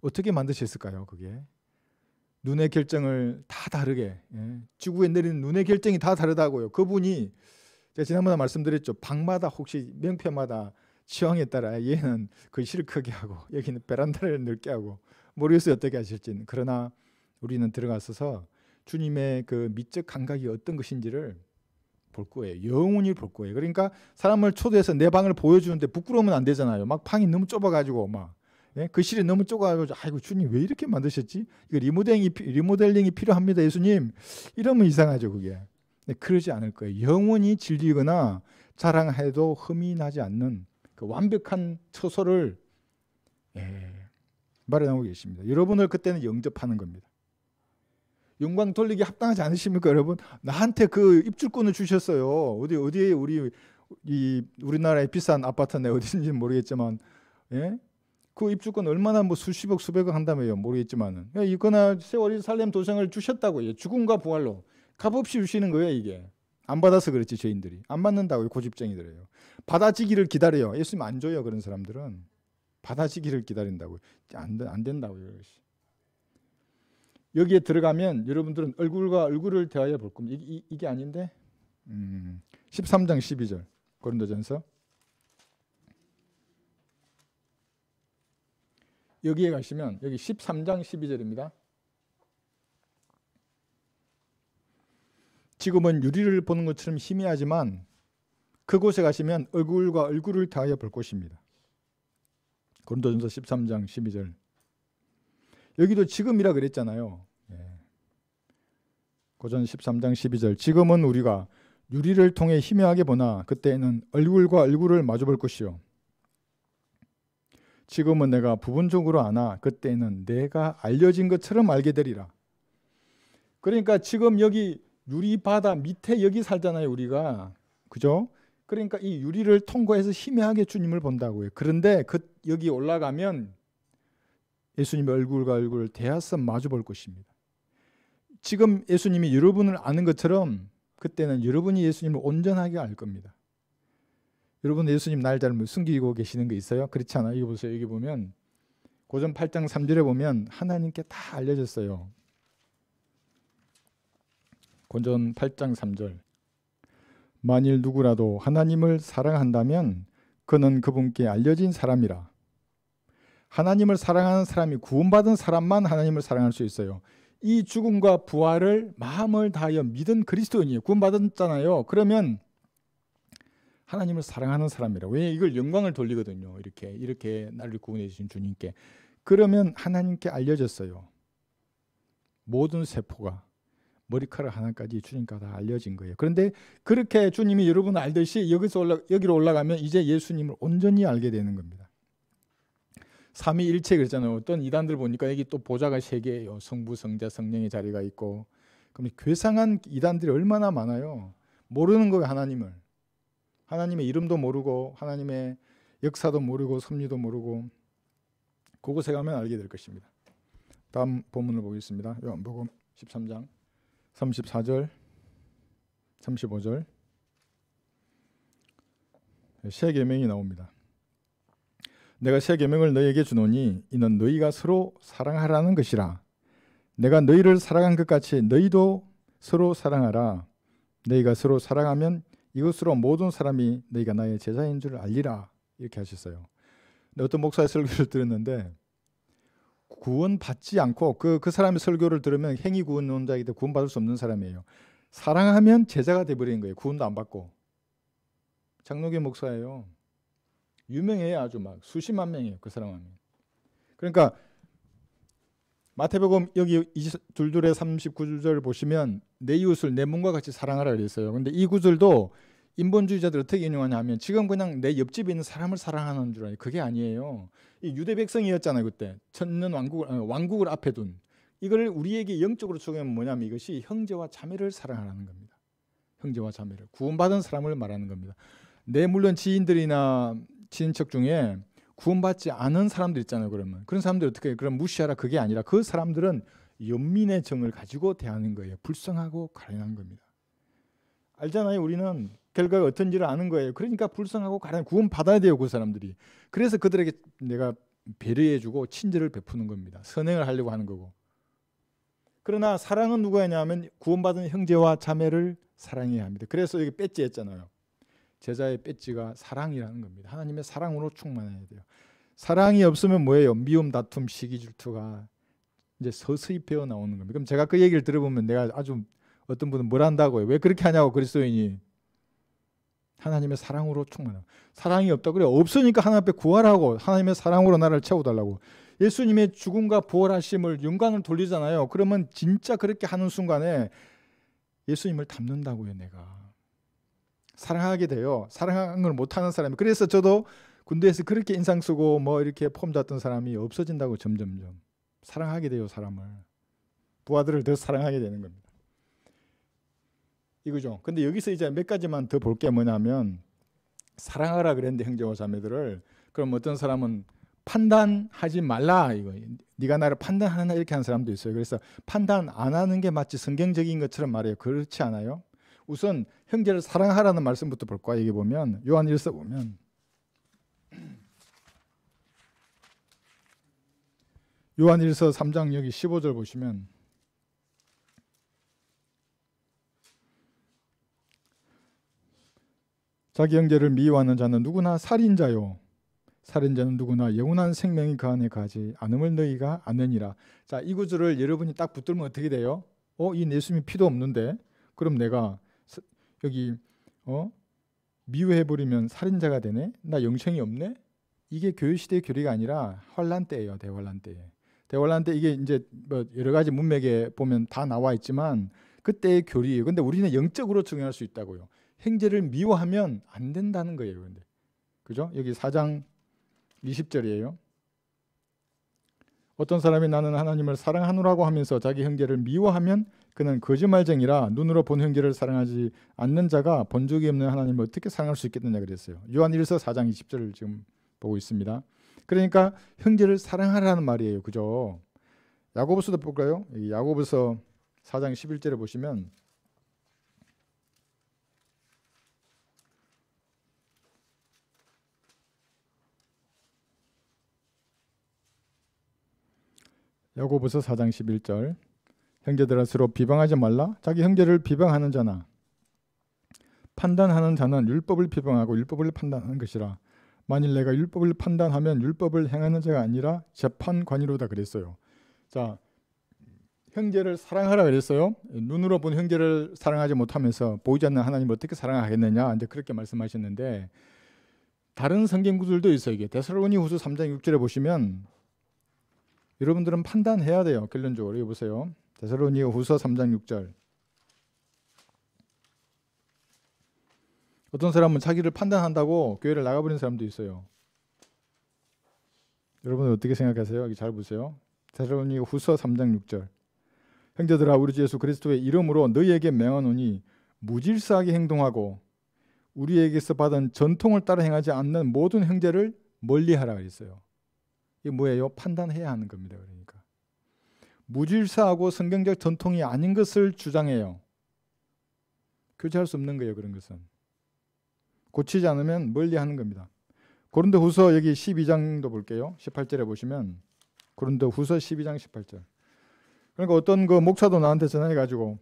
어떻게 만드셨을까요, 그게? 눈의 결정을 다 다르게 예. 지구에 내리는 눈의 결정이 다 다르다고요. 그분이 제가 지난번에 말씀드렸죠. 방마다 혹시 명패마다 취향에 따라 얘는 그실 크게 하고 여기는 베란다를 넓게 하고 모르겠어요 어떻게 하실지 그러나 우리는 들어가서서 주님의 그 미적 감각이 어떤 것인지를 볼 거예요. 영원히 볼 거예요. 그러니까 사람을 초대해서 내 방을 보여주는데 부끄러우면 안 되잖아요. 막 방이 너무 좁아가지고 막 예? 그실이 너무 좁아가지고 아이고 주님 왜 이렇게 만드셨지? 이거 리모델링이 리모델링이 필요합니다, 예수님. 이러면 이상하죠 그게. 근 네, 그러지 않을 거예요. 영원히 질리거나 자랑해도 흠이 나지 않는 그 완벽한 처소를 예, 마련하고 계십니다. 여러분을 그때는 영접하는 겁니다. 영광 돌리기 합당하지 않으십니까, 여러분? 나한테 그 입주권을 주셨어요. 어디 어디에 우리 이우리나라에 비싼 아파트네 어디인지 모르겠지만 예? 그 입주권 얼마나 뭐 수십억 수백억 한다며요 모르겠지만은 예, 이거나 세월이 살렘 도성을 주셨다고 예 죽음과 부활로 값없이 주시는 거예요 이게 안 받아서 그렇지 죄인들이 안 받는다고요 고집쟁이들이에요 받아지기를 기다려요 예수님 안 줘요 그런 사람들은 받아지기를 기다린다고요 안, 안 된다고요 이것이. 여기에 들어가면 여러분들은 얼굴과 얼굴을 대하여 볼 겁니다. 이, 이게 아닌데? 음, 13장 12절 고린도전서 여기에 가시면 여기 13장 12절입니다. 지금은 유리를 보는 것처럼 희미하지만 그곳에 가시면 얼굴과 얼굴을 다하여 볼 것입니다. 고린도전서 13장 12절 여기도 지금이라 그랬잖아요. 예. 고전 13장 12절 지금은 우리가 유리를 통해 희미하게 보나 그때는 얼굴과 얼굴을 마주 볼 것이요 지금은 내가 부분적으로 아나 그때는 내가 알려진 것처럼 알게 되리라. 그러니까 지금 여기 유리 바다 밑에 여기 살잖아요, 우리가. 그죠? 그러니까 이 유리를 통과해서 희미하게 주님을 본다고요. 그런데 그 여기 올라가면 예수님의 얼굴과 얼굴을 대하여 마주 볼 것입니다. 지금 예수님이 여러분을 아는 것처럼 그때는 여러분이 예수님을 온전하게 알 겁니다. 여러분 예수님 날 잘 숨기고 계시는 게 있어요? 그렇지 않아요? 여기 보세요. 여기 보면 고전 8장 3절에 보면 하나님께 다 알려졌어요. 고전 8장 3절 만일 누구라도 하나님을 사랑한다면 그는 그분께 알려진 사람이라 하나님을 사랑하는 사람이 구원받은 사람만 하나님을 사랑할 수 있어요. 이 죽음과 부활을 마음을 다하여 믿은 그리스도인이에요. 구원받았잖아요. 그러면 하나님을 사랑하는 사람이라고. 왜 이걸 영광을 돌리거든요. 이렇게 이렇게 나를 구원해 주신 주님께. 그러면 하나님께 알려졌어요. 모든 세포가 머리카락 하나까지 주님과 다 알려진 거예요. 그런데 그렇게 주님이 여러분 알듯이 여기서 올라 여기로 올라가면 이제 예수님을 온전히 알게 되는 겁니다. 삼위일체 그랬잖아요. 어떤 이단들 보니까 여기 또 보좌가 세 개예요. 성부, 성자, 성령의 자리가 있고. 그럼 괴상한 이단들이 얼마나 많아요. 모르는 거예요, 하나님을. 하나님의 이름도 모르고 하나님의 역사도 모르고 섭리도 모르고 그곳에 가면 알게 될 것입니다. 다음 본문을 보겠습니다. 요한복음 13장 34절 35절 세 계명이 나옵니다. 내가 새 계명을 너희에게 주노니 이는 너희가 서로 사랑하라는 것이라. 내가 너희를 사랑한 것 같이 너희도 서로 사랑하라. 너희가 서로 사랑하면 이것으로 모든 사람이 너희가 나의 제자인 줄 알리라. 이렇게 하셨어요. 어떤 목사의 설교를 들었는데 구원받지 않고 그, 그 사람의 설교를 들으면 행위 구원론자이기 구원받을 수 없는 사람이에요. 사랑하면 제자가 돼버리는 거예요. 구원도 안 받고. 장로교 목사예요. 유명해요. 아주 막 수십만 명이에요. 그 사람은. 그러니까 마태복음 여기 둘둘의 39절 을 보시면 내 이웃을 내 몸과 같이 사랑하라 그랬어요. 근데 이 구절도 인본주의자들 어떻게 인용하냐면 지금 그냥 내 옆집에 있는 사람을 사랑하는 줄 아니 그게 아니에요. 이 유대 백성이었잖아요 그때 천년 왕국을 아, 왕국을 앞에 둔 이걸 우리에게 영적으로 적용하면 뭐냐면 이것이 형제와 자매를 사랑하는 라 겁니다. 형제와 자매를 구원받은 사람을 말하는 겁니다. 내 네, 물론 지인들이나 친척 중에 구원받지 않은 사람들 있잖아요. 그러면 그런 사람들 어떻게 그럼 무시하라 그게 아니라 그 사람들은 연민의 정을 가지고 대하는 거예요. 불쌍하고 가련한 겁니다. 알잖아요. 우리는 결과가 어떤지를 아는 거예요. 그러니까 불쌍하고 가련 구원 받아야 돼요. 그 사람들이. 그래서 그들에게 내가 배려해주고 친절을 베푸는 겁니다. 선행을 하려고 하는 거고. 그러나 사랑은 누가 하냐면 구원받은 형제와 자매를 사랑해야 합니다. 그래서 여기 뺏지 했잖아요. 제자의 배지가 사랑이라는 겁니다. 하나님의 사랑으로 충만해야 돼요. 사랑이 없으면 뭐예요? 미움, 다툼, 시기, 질투가 이제 서서히 배어 나오는 겁니다. 그럼 제가 그 얘기를 들어보면 내가 아주 어떤 분은 뭘 한다고요? 왜 그렇게 하냐고 그리스도인이 하나님의 사랑으로 충만함. 사랑이 없다 그래 요 없으니까 하나님 앞에 구하라고 하나님의 사랑으로 나를 채워달라고. 예수님의 죽음과 부활하심을 영광을 돌리잖아요. 그러면 진짜 그렇게 하는 순간에 예수님을 닮는다고요, 내가. 사랑하게 돼요. 사랑하는걸 못하는 사람이 그래서 저도 군대에서 그렇게 인상 쓰고 뭐 이렇게 폼 잡던 사람이 없어진다고 점점점 사랑하게 돼요 사람을 부하들을 더 사랑하게 되는 겁니다. 이거죠. 근데 여기서 이제 몇 가지만 더 볼 게 뭐냐면 사랑하라 그랬는데 형제와 자매들을 그럼 어떤 사람은 판단하지 말라 이거 네가 나를 판단하나 이렇게 하는 사람도 있어요. 그래서 판단 안 하는 게 마치 성경적인 것처럼 말해요. 그렇지 않아요? 우선 형제를 사랑하라는 말씀부터 볼까 얘기 보면 요한 1서 보면 요한 1서 3장 여기 15절 보시면 자기 형제를 미워하는 자는 누구나 살인자요 살인자는 누구나 영원한 생명이 그 안에 가지 않음을 너희가 아느니라. 자, 이 구절을 여러분이 딱 붙들면 어떻게 돼요? 어, 이예수님 피도 없는데 그럼 내가 여기 어 미워해 버리면 살인자가 되네. 나 영생이 없네. 이게 교회 시대의 교리가 아니라 환란 때예요. 대환란 때에. 대환란 때 이게 이제 뭐 여러 가지 문맥에 보면 다 나와 있지만 그때의 교리예요. 근데 우리는 영적으로 적용할 수 있다고요. 행제를 미워하면 안 된다는 거예요. 근데 그죠? 여기 4장 20절이에요. 어떤 사람이 나는 하나님을 사랑하노라고 하면서 자기 형제를 미워하면 그는 거짓말쟁이라 눈으로 본 형제를 사랑하지 않는 자가 본 적이 없는 하나님을 어떻게 사랑할 수 있겠느냐 그랬어요. 요한 1서 4장 20절을 지금 보고 있습니다. 그러니까 형제를 사랑하라는 말이에요. 그죠? 야고보서도 볼까요? 야고보서 4장 11절에 보시면 야고보서 4장 11절 형제들아 서로 비방하지 말라. 자기 형제를 비방하는 자나 판단하는 자는 율법을 비방하고 율법을 판단하는 것이라. 만일 내가 율법을 판단하면 율법을 행하는 자가 아니라 재판관이로다 그랬어요. 자, 형제를 사랑하라 그랬어요. 눈으로 본 형제를 사랑하지 못하면서 보이지 않는 하나님을 어떻게 사랑하겠느냐 이제 그렇게 말씀하셨는데 다른 성경 구절도 있어요. 이게 데살로니 후서 3장 6절에 보시면 여러분들은 판단해야 돼요. 결론적으로 여거 보세요. 데살로니후서 3장 6절. 어떤 사람은 자기를 판단한다고 교회를 나가버린 사람도 있어요. 여러분은 어떻게 생각하세요? 여기 잘 보세요. 데살로니 후서 3장 6절. 형제들아 우리 주 예수 그리스도의 이름으로 너희에게 명하노니 무질서하게 행동하고 우리에게서 받은 전통을 따라 행하지 않는 모든 형제를 멀리하라 그랬어요. 이게 뭐예요? 판단해야 하는 겁니다. 그러니. 무질서하고 성경적 전통이 아닌 것을 주장해요. 교체할 수 없는 거예요. 그런 것은. 고치지 않으면 멀리하는 겁니다. 그런데 후서 여기 12장도 볼게요. 18절에 보시면 그런데 후서 12장 18절. 그러니까 어떤 그 목사도 나한테 전화해가지고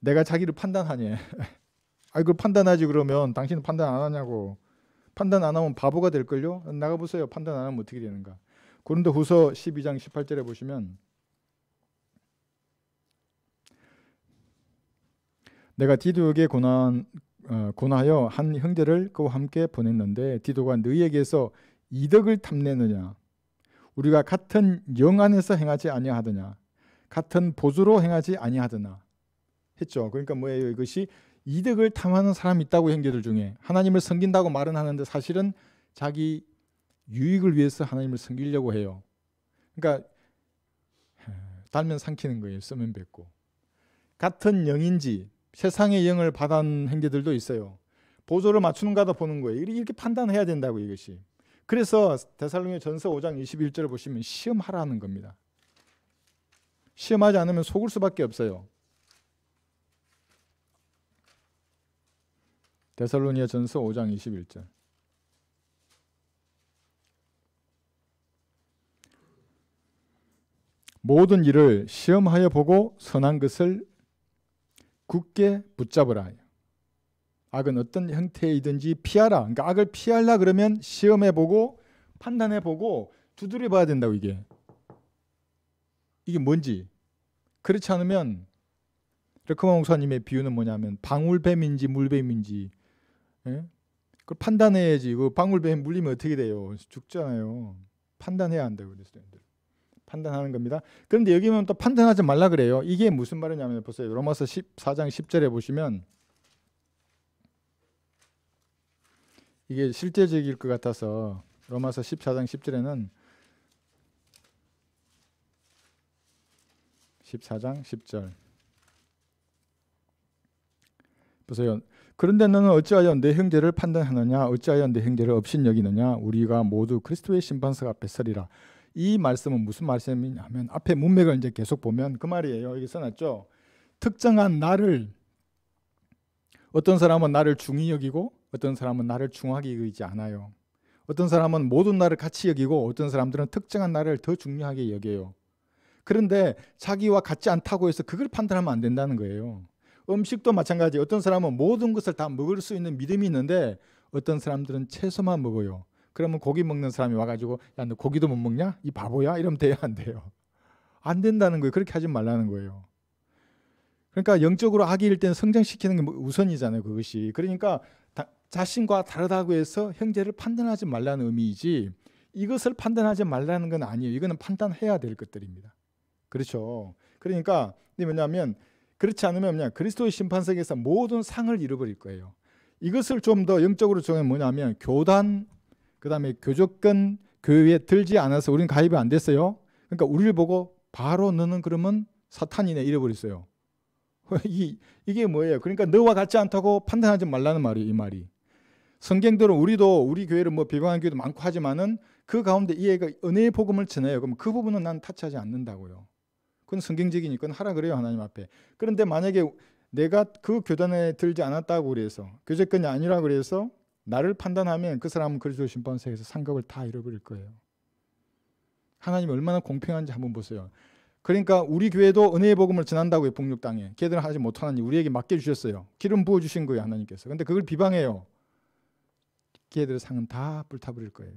내가 자기를 판단하니. 아, 이그 판단하지 그러면 당신은 판단 안 하냐고. 판단 안 하면 바보가 될걸요? 나가보세요. 판단 안 하면 어떻게 되는가. 그런데 후서 12장 18절에 보시면 내가 디도에게 고난 어, 고나하여 한 형제를 그와 함께 보냈는데 디도가 너희에게서 이득을 탐내느냐 우리가 같은 영 안에서 행하지 아니하더냐 같은 보조로 행하지 아니하더냐 했죠. 그러니까 뭐예요? 이것이 이득을 탐하는 사람이 있다고 형제들 중에 하나님을 섬긴다고 말은 하는데 사실은 자기 유익을 위해서 하나님을 섬기려고 해요. 그러니까 달면 삼키는 거예요. 쓰면 뱉고 같은 영인지 세상의 영을 받은 행제들도 있어요. 보조를 맞추는가도 보는 거예요. 이렇게 판단해야 된다고 이것이. 그래서 대살로의 전서 5장 21절을 보시면 시험하라는 겁니다. 시험하지 않으면 속을 수밖에 없어요. 데살로니아 전서 5장 21절. 모든 일을 시험하여 보고 선한 것을 굳게 붙잡으라. 악은 어떤 형태이든지 피하라. 그러니까 악을 피하려 그러면 시험해 보고 판단해 보고 두드려 봐야 된다고 이게. 이게 뭔지. 그렇지 않으면 레크마 목사님의 비유는 뭐냐면 방울뱀인지 물뱀인지 예? 그걸 판단해야지. 그 방울뱀 물리면 어떻게 돼요? 죽잖아요. 판단해야 한다고 그랬어요. 판단하는 겁니다. 그런데 여기 보면 또 판단하지 말라 그래요. 이게 무슨 말이냐면 보세요. 로마서 14장 10절에 보시면 이게 실제적일 것 같아서 로마서 14장 10절에는 14장 10절 보세요. 그런데 너는 어찌하여 내 형제를 판단하느냐 어찌하여 내 형제를 업신여기느냐 우리가 모두 그리스도의 심판석 앞에 서리라 이 말씀은 무슨 말씀이냐면 앞에 문맥을 이제 계속 보면 그 말이에요. 여기 써놨죠. 특정한 나를 어떤 사람은 나를 중히 여기고 어떤 사람은 나를 중하게 여기지 않아요. 어떤 사람은 모든 나를 같이 여기고 어떤 사람들은 특정한 나를 더 중요하게 여겨요. 그런데 자기와 같지 않다고 해서 그걸 판단하면 안 된다는 거예요. 음식도 마찬가지. 어떤 사람은 모든 것을 다 먹을 수 있는 믿음이 있는데 어떤 사람들은 채소만 먹어요. 그러면 고기 먹는 사람이 와가지고 야 너 고기도 못 먹냐? 이 바보야? 이러면 돼요 안 돼요? 안 된다는 거예요. 그렇게 하지 말라는 거예요. 그러니까 영적으로 악이일 때는 성장시키는 게 뭐 우선이잖아요. 그것이. 그러니까 다, 자신과 다르다고 해서 형제를 판단하지 말라는 의미이지 이것을 판단하지 말라는 건 아니에요. 이거는 판단해야 될 것들입니다. 그렇죠. 그러니까 뭐냐면 그렇지 않으면 그냥 그리스도의 심판석에서 모든 상을 잃어버릴 거예요. 이것을 좀 더 영적으로 정해 뭐냐면 교단 그 다음에 교조권 교회에 들지 않아서 우리는 가입이 안 됐어요. 그러니까 우리를 보고 바로 너는 그러면 사탄이네 이래버렸어요. 이, 이게 뭐예요? 그러니까 너와 같지 않다고 판단하지 말라는 말이 에요이 말이. 성경대로 우리도 우리 교회를 뭐비방한 교회도 많고 하지만은 그 가운데 이 애가 은혜의 복음을 전해요. 그럼 그 부분은 난 타치하지 않는다고요. 그건 성경적이니까 하라 그래요 하나님 앞에. 그런데 만약에 내가 그 교단에 들지 않았다고 그래서 교제권이 아니라 그래서 나를 판단하면 그 사람은 그리스도 심판세에서 상급을 다 잃어버릴 거예요. 하나님 얼마나 공평한지 한번 보세요. 그러니까 우리 교회도 은혜의 복음을 전한다고요. 복육당에. 걔들은 하지 못하니 우리에게 맡겨주셨어요. 기름 부어주신 거예요. 하나님께서. 근데 그걸 비방해요. 걔들의 상은 다 불타버릴 거예요.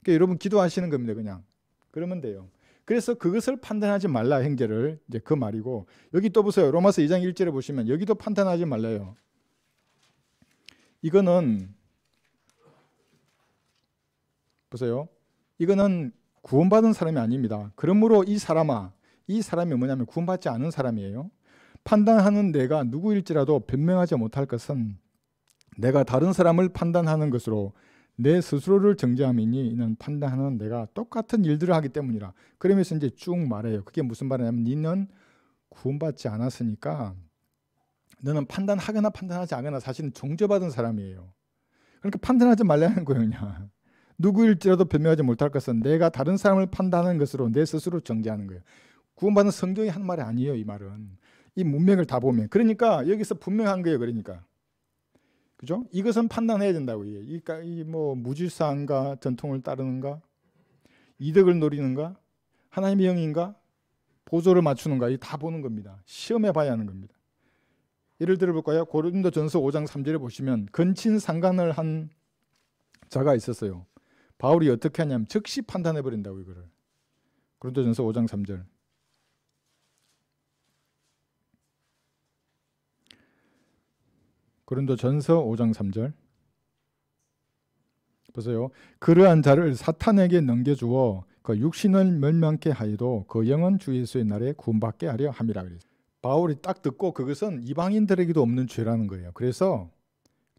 그러니까 여러분 기도하시는 겁니다. 그냥. 그러면 돼요. 그래서 그것을 판단하지 말라 행제를 이제 그 말이고 여기 또 보세요. 로마서 2장 1절에 보시면 여기도 판단하지 말라요. 이거는 보세요. 이거는 구원받은 사람이 아닙니다. 그러므로 이 사람아, 이 사람이 뭐냐면 구원받지 않은 사람이에요. 판단하는 내가 누구일지라도 변명하지 못할 것은 내가 다른 사람을 판단하는 것으로 내 스스로를 정죄함이니 이는 판단하는 내가 똑같은 일들을 하기 때문이라. 그러면서 이제 쭉 말해요. 그게 무슨 말이냐면 니는 구원받지 않았으니까 너는 판단하거나 판단하지 않거나 사실은 정죄받은 사람이에요. 그러니까 판단하지 말라는 거예요, 그냥. 누구일지라도 변명하지 못할 것은 내가 다른 사람을 판단하는 것으로 내 스스로 정죄하는 거예요. 구원받은 성경이 한 말이 아니에요, 이 말은. 이 문맥을 다 보면. 그러니까 여기서 분명한 거예요, 그러니까. 그죠? 이것은 판단해야 된다고. 이게 이뭐 무질서한가, 전통을 따르는가, 이득을 노리는가, 하나님의 영인가, 보조를 맞추는가, 이 다 보는 겁니다. 시험해 봐야 하는 겁니다. 예를 들어볼까요? 고린도전서 5장 3절에 보시면 근친 상간을 한 자가 있었어요. 바울이 어떻게 하냐면 즉시 판단해 버린다고 이거를. 고린도전서 5장 3절. 고린도전서 5장 3절. 보세요. 그러한 자를 사탄에게 넘겨주어 그 육신을 멸망케 하여도 그 영은 주 예수의 날에 구원받게 하려 함이라 그랬어요. 바울이 딱 듣고 그것은 이방인들에게도 없는 죄라는 거예요. 그래서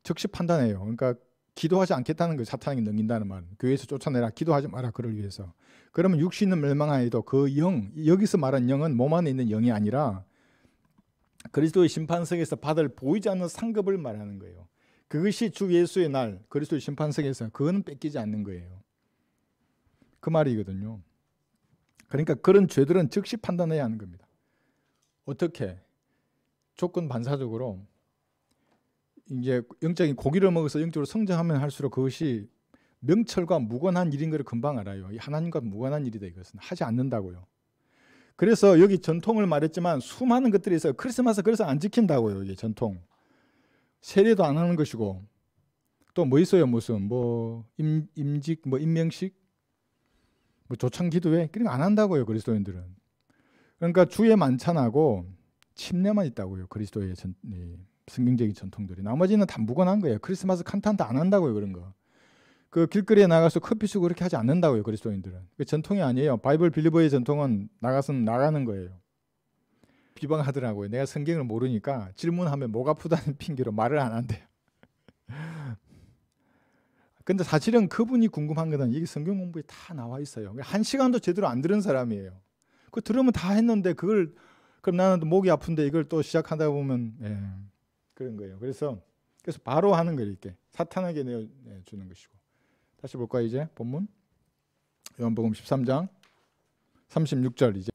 즉시 판단해요. 그러니까 기도하지 않겠다는 거예요. 그 사탄이 넘긴다는 말. 교회에서 쫓아내라. 기도하지 마라. 그를 위해서. 그러면 육신은 멸망하여도 그 영, 여기서 말한 영은 몸 안에 있는 영이 아니라 그리스도의 심판석에서 받을 보이지 않는 상급을 말하는 거예요. 그것이 주 예수의 날, 그리스도의 심판석에서 그거는 뺏기지 않는 거예요. 그 말이거든요. 그러니까 그런 죄들은 즉시 판단해야 하는 겁니다. 어떻게 조건 반사적으로 이제 영적인 고기를 먹어서 영적으로 성장하면 할수록 그것이 명철과 무관한 일인 걸 금방 알아요. 하나님과 무관한 일이다 이것은 하지 않는다고요. 그래서 여기 전통을 말했지만 수많은 것들이 있어요. 크리스마스 그래서 안 지킨다고요. 이게 전통. 세례도 안 하는 것이고 또 뭐 있어요 무슨 뭐 임, 임직 뭐 임명식 뭐 조창 기도회 그런 거 안 한다고요 그리스도인들은. 그러니까 주의 만찬하고 침례만 있다고요. 그리스도의 전, 이, 성경적인 전통들이. 나머지는 다 무관한 거예요. 크리스마스 칸탄트 안 한다고요. 그런 거. 그 길거리에 나가서 커피 쓰고 그렇게 하지 않는다고요. 그리스도인들은. 그 전통이 아니에요. 바이블 빌리버의 전통은 나가서는 나가는 거예요. 비방하더라고요. 내가 성경을 모르니까 질문하면 목 아프다는 핑계로 말을 안 한대요. 근데 사실은 그분이 궁금한 거는 이게 성경 공부에 다 나와 있어요. 한 시간도 제대로 안 들은 사람이에요. 그 들으면 다 했는데 그걸 그럼 나는 또 목이 아픈데 이걸 또 시작하다 보면 예, 그런 거예요. 그래서 그래서 바로 하는 거예요. 이렇게 사탄에게 내어주는 예, 것이고 다시 볼까 이제 본문 요한복음 13장 36절 이제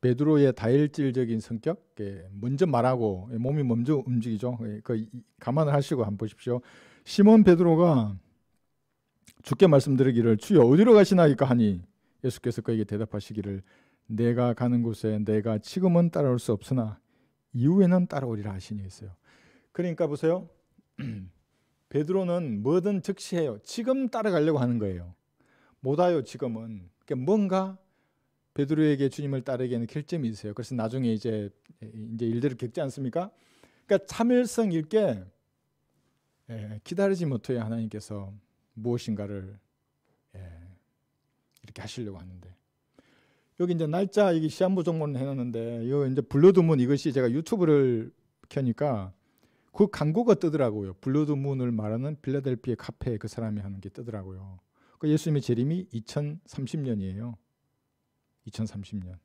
베드로의 다일질적인 성격 예, 먼저 말하고 예, 몸이 먼저 움직이죠. 그 감안을 하시고 한번 보십시오. 시몬 베드로가 주께 말씀드리기를 주여 어디로 가시나이까 하니 예수께서 그에게 대답하시기를 내가 가는 곳에 내가 지금은 따라올 수 없으나 이후에는 따라오리라 하시니 했어요. 그러니까 보세요. 베드로는 뭐든 즉시해요. 지금 따라가려고 하는 거예요. 못 와요 지금은. 그러니까 뭔가 베드로에게 주님을 따르기에는 결점이 있어요. 그래서 나중에 이제 이제 일들을 겪지 않습니까? 그러니까 참을성 있게 예, 기다리지 못해 하나님께서 무엇인가를 예, 이렇게 하시려고 하는데 여기 이제 날짜 이게 시한부 종목을 해놨는데 이거 이제 블루드문 이것이 제가 유튜브를 켜니까 그 광고가 뜨더라고요. 블루드문을 말하는 빌라델피의 카페 그 사람이 하는 게 뜨더라고요. 그 예수님의 재림이 2030년이에요. 2030년.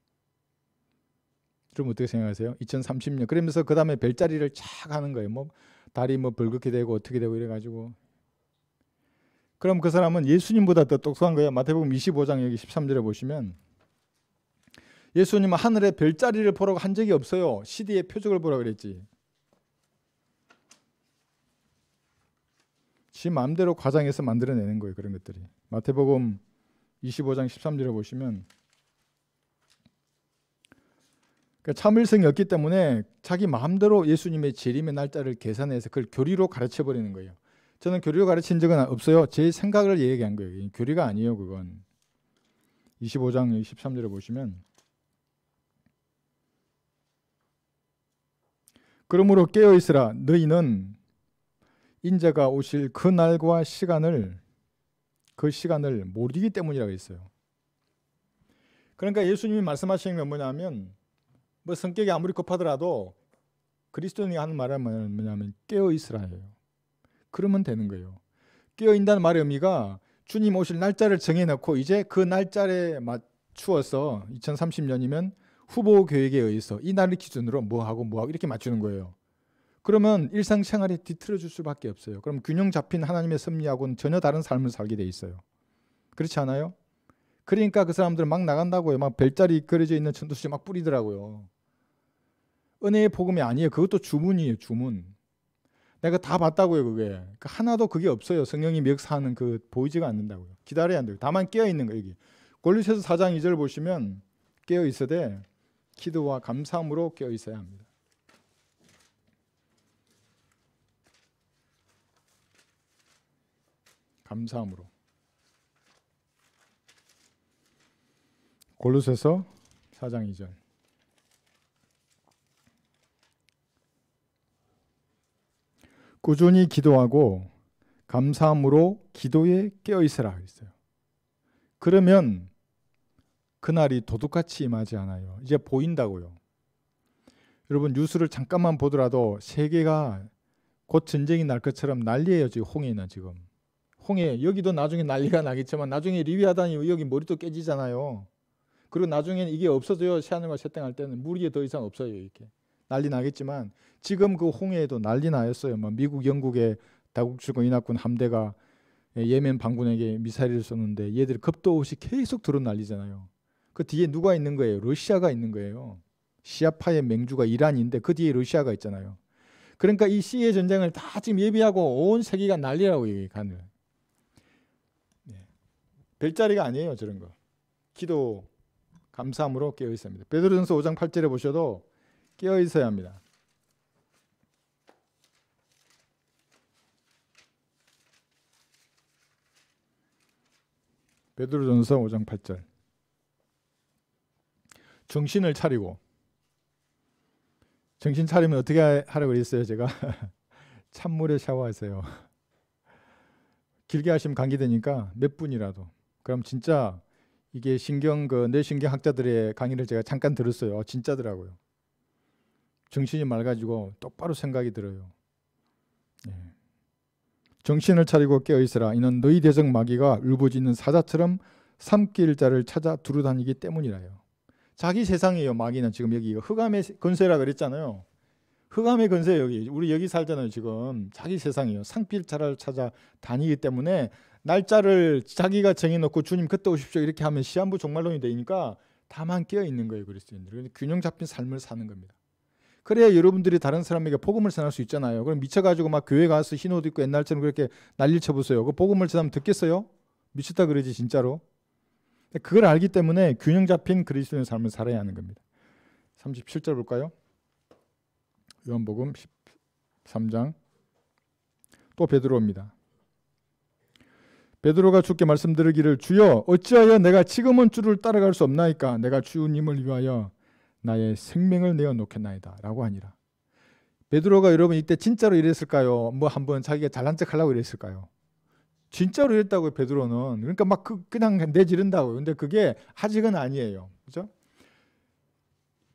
그럼 어떻게 생각하세요? 2030년. 그러면서 그 다음에 별자리를 착 하는 거예요. 뭐 달이 뭐 벌겋게 되고 어떻게 되고 이래가지고. 그럼 그 사람은 예수님보다 더 똑똑한 거예요. 마태복음 25장 여기 13절에 보시면 예수님은 하늘에 별자리를 보라고 한 적이 없어요. 시디의 표적을 보라 그랬지. 지 마음대로 과장해서 만들어내는 거예요. 그런 것들이. 마태복음 25장 13절에 보시면 그러니까 참을성이 없기 때문에 자기 마음대로 예수님의 재림의 날짜를 계산해서 그걸 교리로 가르쳐 버리는 거예요. 저는 교리로 가르친 적은 없어요. 제 생각을 얘기한 거예요. 교리가 아니에요, 그건. 25장 23절에 보시면 그러므로 깨어 있으라 너희는 인자가 오실 그 날과 시간을 그 시간을 모르기 때문이라고 했어요. 그러니까 예수님이 말씀하시는 건 뭐냐면 뭐 성격이 아무리 급하더라도 그리스도인이 하는 말은 뭐냐면 깨어 있으라예요. 그러면 되는 거예요. 깨어 있다는 말의 의미가 주님 오실 날짜를 정해놓고 이제 그 날짜에 맞추어서 2030년이면 후보 교육에 의해서 이 날을 기준으로 뭐하고 뭐하고 이렇게 맞추는 거예요. 그러면 일상생활이 뒤틀어질 수밖에 없어요. 그럼 균형 잡힌 하나님의 섭리하고는 전혀 다른 삶을 살게 돼 있어요. 그렇지 않아요? 그러니까 그 사람들은 막 나간다고요. 막 별자리 그려져 있는 천도수막 뿌리더라고요. 은혜의 복음이 아니에요. 그것도 주문이에요. 주문. 내가 다 봤다고요. 그게. 그러니까 하나도 그게 없어요. 성령이 역사하는 그 보이지가 않는다고요. 기다려야 안 돼요. 다만 깨어 있는 거예요. 여기. 골리새서 4장 2절 보시면 깨어 있어되 기도와 감사함으로 깨어 있어야 합니다. 감사함으로. 골로새서 4장 2절. 꾸준히 기도하고 감사함으로 기도에 깨어 있으라 했어요. 그러면 그날이 도둑같이 임하지 않아요. 이제 보인다고요. 여러분 뉴스를 잠깐만 보더라도 세계가 곧 전쟁이 날 것처럼 난리예요. 지금 홍해는 지금. 홍해 여기도 나중에 난리가 나겠지만 나중에 리비아단이 여기 머리도 깨지잖아요. 그리고 나중에는 이게 없어져요. 새하늘과 새땅할 때는 물이 더 이상 없어요. 이렇게 난리 나겠지만 지금 그 홍해에도 난리 나였어요. 뭐 미국, 영국의 다국주권 인하군 함대가 예, 예멘 반군에게 미사일을 쏘는데 얘들 이 급도없이 계속 들어 날리잖아요. 그 뒤에 누가 있는 거예요? 러시아가 있는 거예요. 시아파의 맹주가 이란인데 그 뒤에 러시아가 있잖아요. 그러니까 이 시의 전쟁을 다 지금 예비하고 온 세계가 난리라고 얘기하는 네. 예. 별자리가 아니에요 저런 거. 기도 감사함으로 깨어 있습니다. 베드로전서 5장 8절에 보셔도 깨어 있어야 합니다. 베드로전서 5장 8절. 정신을 차리고 정신 차리면 어떻게 하라고 그랬어요 제가 찬물에 샤워하세요 길게 하시면 감기 되니까 몇 분이라도 그럼 진짜 이게 신경 그 뇌신경 학자들의 강의를 제가 잠깐 들었어요 아, 진짜더라고요 정신이 맑아지고 똑바로 생각이 들어요 예. 정신을 차리고 깨어있으라 이는 너희 대적 마귀가 울부짖는 사자처럼 삼길 자를 찾아 두루다니기 때문이라요 자기 세상이에요. 마귀는 지금 여기 흑암의 근세라 그랬잖아요. 흑암의 근세 여기 우리 여기 살잖아요. 지금 자기 세상이에요. 상필자를 찾아 다니기 때문에 날짜를 자기가 정해놓고 주님 그때 오십시오 이렇게 하면 시한부 종말론이 되니까 다만 끼어 있는 거예요. 그리스도인들 균형 잡힌 삶을 사는 겁니다. 그래야 여러분들이 다른 사람에게 복음을 전할 수 있잖아요. 그럼 미쳐가지고 막 교회 가서 흰옷 입고 옛날처럼 그렇게 난리 쳐보세요. 그 복음을 전하면 듣겠어요? 미쳤다 그러지 진짜로. 그걸 알기 때문에 균형 잡힌 그리스도인의 삶을 살아야 하는 겁니다. 37절 볼까요? 요한복음 13장 또 베드로입니다. 베드로가 주께 말씀드리기를 주여 어찌하여 내가 지금은 주를 따라갈 수 없나이까 내가 주님을 위하여 나의 생명을 내어 놓겠나이다라고 하니라. 베드로가 여러분 이때 진짜로 이랬을까요? 뭐 한번 자기가 잘난 척 하려고 이랬을까요? 진짜로 이랬다고요, 베드로는. 그러니까 막 그, 그냥 내지른다고요. 근데 그게 아직은 아니에요. 그죠?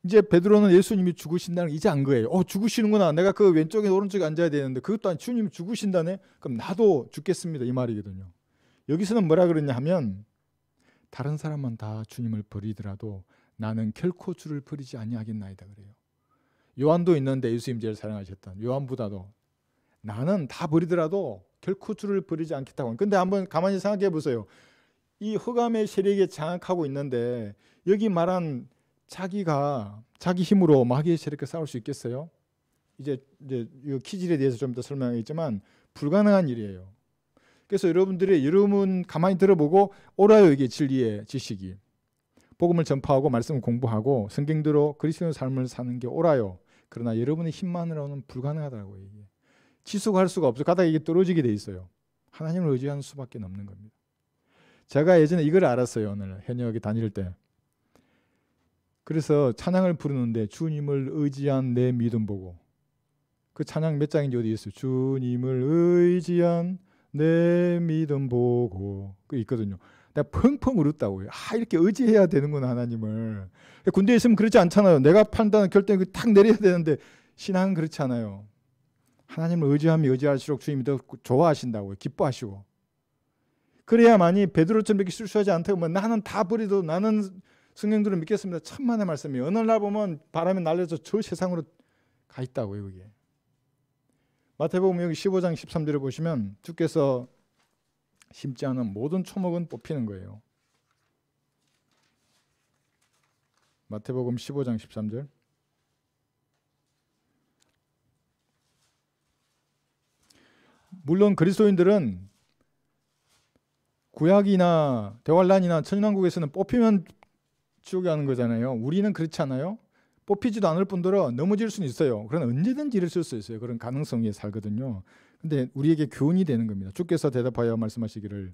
이제 베드로는 예수님이 죽으신다는 이제 안 거예요. 어, 죽으시는구나. 내가 그 왼쪽에 오른쪽에 앉아야 되는데 그것도 아니 주님 죽으신다네. 그럼 나도 죽겠습니다. 이 말이거든요. 여기서는 뭐라 그러냐 하면 다른 사람은 다 주님을 버리더라도 나는 결코 주를 버리지 아니하겠나이다 그래요. 요한도 있는데 예수님 제일 사랑하셨던 요한보다도 나는 다 버리더라도 결코 줄을 버리지 않겠다고. 근데 한번 가만히 생각해 보세요. 이 허감의 세력에 장악하고 있는데 여기 말한 자기가 자기 힘으로 마귀의 세력과 싸울 수 있겠어요? 이제 이제 이 키질에 대해서 좀 더 설명했지만 불가능한 일이에요. 그래서 여러분들이 여러분 가만히 들어보고 오라요 이게 진리의 지식이 복음을 전파하고 말씀을 공부하고 성경대로 그리스도의 삶을 사는 게 오라요. 그러나 여러분의 힘만으로는 불가능하다고 얘기해요. 지속할 수가 없어 가다가 이게 떨어지게 돼 있어요. 하나님을 의지하는 수밖에 없는 겁니다. 제가 예전에 이걸 알았어요. 오늘 현역에 다닐 때. 그래서 찬양을 부르는데 주님을 의지한 내 믿음 보고 그 찬양 몇 장인지 어디 있어요? 주님을 의지한 내 믿음 보고 그 있거든요. 내가 펑펑 울었다고요. 아 이렇게 의지해야 되는구나 하나님을. 군대에 있으면 그렇지 않잖아요. 내가 판단한 결정을 딱 내려야 되는데 신앙은 그렇지 않아요. 하나님을 의지하며 의지할수록 주님이 더 좋아하신다고 기뻐하시고 그래야만이 베드로처럼 이렇게 실수하지 않다고 뭐 나는 다 버리도 나는 성경들을 믿겠습니다. 천만의 말씀이 어느 날 보면 바람이 날려서 저 세상으로 가 있다고요, 그게. 마태복음 여기 15장 1 3절을 보시면 주께서 심지 않은 모든 초목은 뽑히는 거예요. 마태복음 15장 13절. 물론 그리스도인들은 구약이나 대활란이나천년국에서는 뽑히면 지옥에 가는 거잖아요. 우리는 그렇지 않아요. 뽑히지도 않을 뿐더러 넘어질 수는 있어요. 그러나 언제든지 일으수 있어요. 그런 가능성에 살거든요. 근데 우리에게 교훈이 되는 겁니다. 주께서 대답하여 말씀하시기를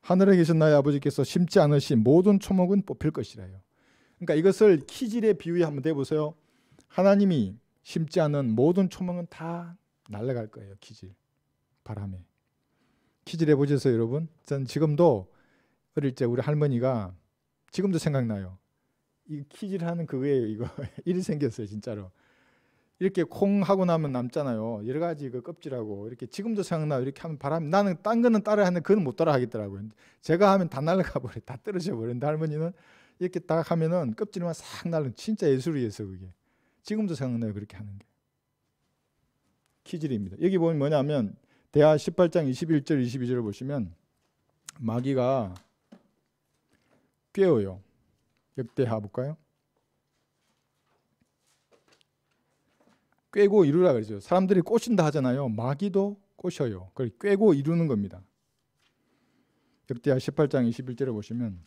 하늘에 계신 나의 아버지께서 심지 않으신 모든 초목은 뽑힐 것이라요. 그러니까 이것을 키질의 비유에 한번 대보세요. 하나님이 심지 않은 모든 초목은 다 날아갈 거예요. 키질. 바람에. 키질해 보셔서 여러분. 전 지금도 어릴 때 우리 할머니가 지금도 생각나요. 이 키질하는 그거에 이거 일이 생겼어요, 진짜로. 이렇게 콩 하고 나면 남잖아요. 여러 가지 그 껍질하고 이렇게 지금도 생각나요. 이렇게 하면 바람 이 나는 딴 거는 따라 하는데 그건 못 따라 하겠더라고요. 제가 하면 다 날아가 버려, 다 떨어져 버리는데 할머니는 이렇게 딱 하면은 껍질만 싹 날른 진짜 예술이에서 그게. 지금도 생각나요, 그렇게 하는 게. 키질입니다. 여기 보면 뭐냐면 대하 18장 21절 22절을 보시면 마귀가 꿰어요. 역대하 볼까요? 꿰고 이루라 그러죠. 사람들이 꼬신다 하잖아요. 마귀도 꼬셔요. 그걸 꿰고 이루는 겁니다. 역대하 18장 21절을 보시면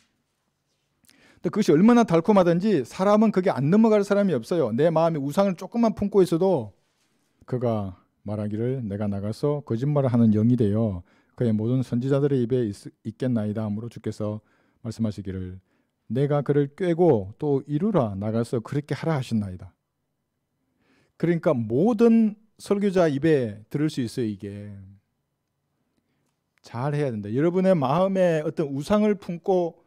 그것이 얼마나 달콤하든지 사람은 그게 안 넘어갈 사람이 없어요. 내 마음이 우상을 조금만 품고 있어도 그가 말하기를 내가 나가서 거짓말을 하는 영이 되어 그의 모든 선지자들의 입에 있, 있겠나이다 함으로 주께서 말씀하시기를 내가 그를 꿰고 또 이루라 나가서 그렇게 하라 하신나이다. 그러니까 모든 설교자 입에 들을 수 있어요 이게. 잘 해야 된다. 여러분의 마음에 어떤 우상을 품고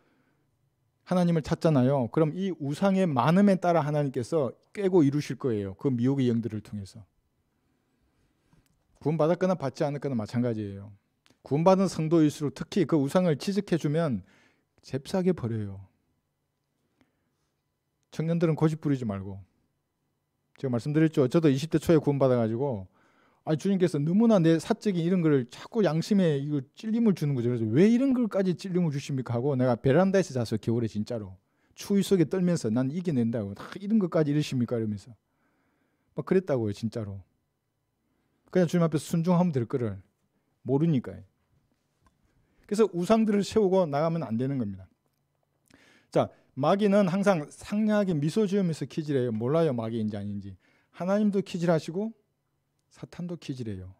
하나님을 찾잖아요. 그럼 이 우상의 많음에 따라 하나님께서 깨고 이루실 거예요. 그 미혹의 영들을 통해서. 구원받았거나 받지 않았거나 마찬가지예요. 구원받은 성도일수록 특히 그 우상을 지적해주면 잽싸게 버려요. 청년들은 고집 부리지 말고 제가 말씀드렸죠. 저도 20대 초에 구원받아가지고 아 주님께서 너무나 내 사적인 이런 걸 자꾸 양심에 이거 찔림을 주는 거죠. 그래서 왜 이런 걸까지 찔림을 주십니까 하고 내가 베란다에서 자서 겨울에 진짜로 추위 속에 떨면서 난 이겨낸다고 다 이런 것까지 이러십니까 이러면서 막 그랬다고요 진짜로. 그냥 주님 앞에 순종하면 될 거를 모르니까요. 그래서 우상들을 세우고 나가면 안 되는 겁니다. 자, 마귀는 항상 상냥하게 미소 지으면서 키질해요. 몰라요, 마귀인지 아닌지. 하나님도 키질하시고 사탄도 키질해요.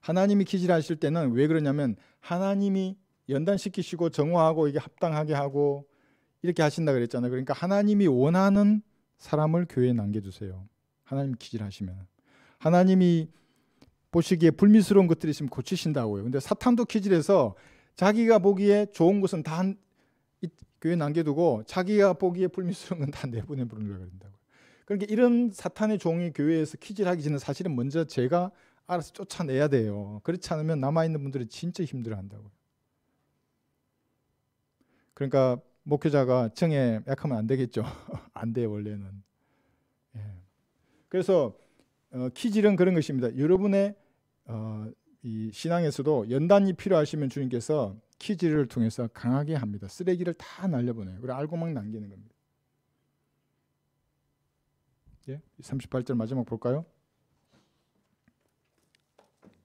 하나님이 키질하실 때는 왜 그러냐면 하나님이 연단시키시고 정화하고 이게 합당하게 하고 이렇게 하신다 그랬잖아요. 그러니까 하나님이 원하는 사람을 교회에 남겨주세요. 하나님 키질하시면. 하나님이 보시기에 불미스러운 것들이 있으면 고치신다고요. 근데 사탄도 키질해서 자기가 보기에 좋은 것은 다 한, 이, 교회 에 남겨두고 자기가 보기에 불미스러운 건 다 내보내버리려고 한다고요. 그러니까 이런 사탄의 종이 교회에서 키질하기 전에 사실은 먼저 제가 알아서 쫓아내야 돼요. 그렇지 않으면 남아있는 분들이 진짜 힘들어한다고요. 그러니까 목회자가 정에 약하면 안 되겠죠. 안 돼요 원래는. 예. 그래서 어, 키질은 그런 것입니다. 여러분의 어, 이 신앙에서도 연단이 필요하시면 주님께서 키즈를 통해서 강하게 합니다. 쓰레기를 다 날려보내요. 그래 알고 막 남기는 겁니다. 예? 38절 마지막 볼까요?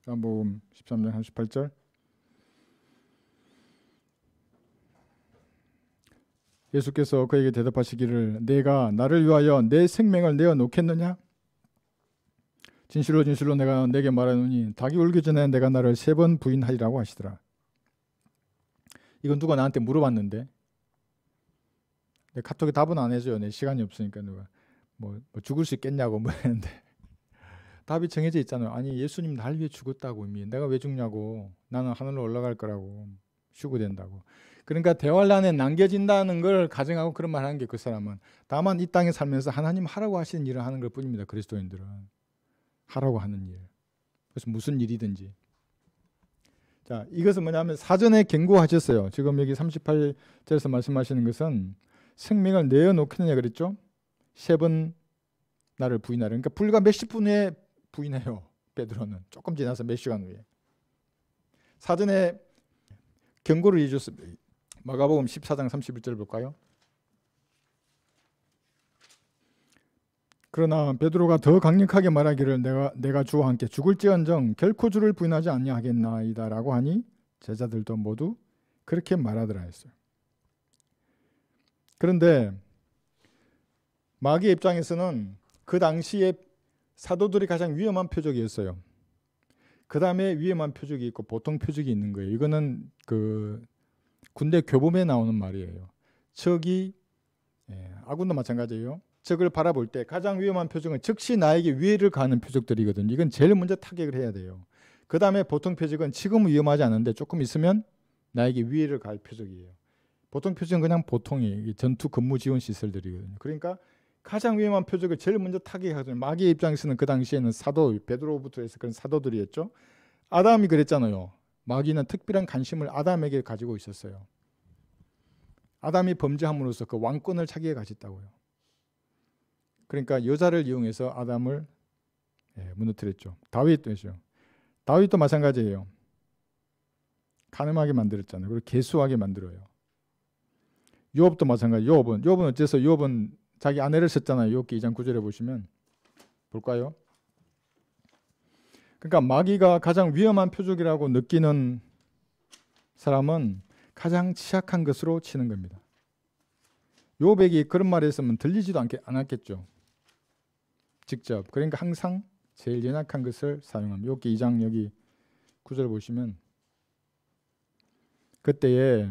요음 13장 38절 예수께서 그에게 대답하시기를 내가 나를 위하여 내 생명을 내어 놓겠느냐 진실로 진실로 내가 내게 말하노니 닭이 울기 전에 내가 나를 세 번 부인하리라고 하시더라. 이건 누가 나한테 물어봤는데 내 카톡에 답은 안 해줘요. 내 시간이 없으니까 누가 뭐, 뭐 죽을 수 있겠냐고 뭐 했는데 답이 정해져 있잖아요. 아니 예수님 날 위해 죽었다고 이미 내가 왜 죽냐고 나는 하늘로 올라갈 거라고 쉬고 된다고. 그러니까 대활란에 남겨진다는 걸 가정하고 그런 말 하는 게 그 사람은 다만 이 땅에 살면서 하나님 하라고 하시는 일을 하는 것 뿐입니다. 그리스도인들은. 하라고 하는 일. 그래서 무슨 일이든지. 자, 이것은 뭐냐면 사전에 경고하셨어요. 지금 여기 38절에서 말씀하시는 것은 생명을 내어놓겠느냐 그랬죠? 세번 나를 부인하라. 그러니까 불과 몇십 분 후에 부인해요. 베드로는 조금 지나서 몇 시간 후에. 사전에 경고를 해줬습니다. 마가복음 14장 31절 볼까요? 그러나 베드로가 더 강력하게 말하기를 내가 내가 주와 함께 죽을지언정 결코 주를 부인하지 아니하겠나이다라고 하니 제자들도 모두 그렇게 말하더라 했어요. 그런데 마귀의 입장에서는 그 당시에 사도들이 가장 위험한 표적이었어요. 그 다음에 위험한 표적이 있고 보통 표적이 있는 거예요. 이거는 그 군대 교범에 나오는 말이에요. 척이 예, 아군도 마찬가지예요. 적을 바라볼 때 가장 위험한 표적은 즉시 나에게 위해를 가하는 표적들이거든요. 이건 제일 먼저 타격을 해야 돼요. 그 다음에 보통 표적은 지금 위험하지 않은데 조금 있으면 나에게 위해를 가할 표적이에요. 보통 표적은 그냥 보통이 전투 근무 지원 시설들이거든요. 그러니까 가장 위험한 표적을 제일 먼저 타격하거든요. 마귀의 입장에서는 그 당시에는 사도 베드로부터 해서 그런 사도들이었죠. 아담이 그랬잖아요. 마귀는 특별한 관심을 아담에게 가지고 있었어요. 아담이 범죄함으로써 그 왕권을 차기가 가졌다고요. 그러니까 여자를 이용해서 아담을 예, 무너뜨렸죠. 다윗도죠. 다윗도 마찬가지예요. 가늠하게 만들었잖아요. 그리고 개수하게 만들어요. 요업도 마찬가지. 요업은 요업은 어째서 요업은 자기 아내를 썼잖아요. 요기 2장 9절에 보시면 볼까요? 그러니까 마귀가 가장 위험한 표적이라고 느끼는 사람은 가장 취약한 것으로 치는 겁니다. 요백이 그런 말을 했으면 들리지도 않게, 않았겠죠. 직접 그러니까 항상 제일 연약한 것을 사용함. 여기 2장 여기 구절 보시면 그때에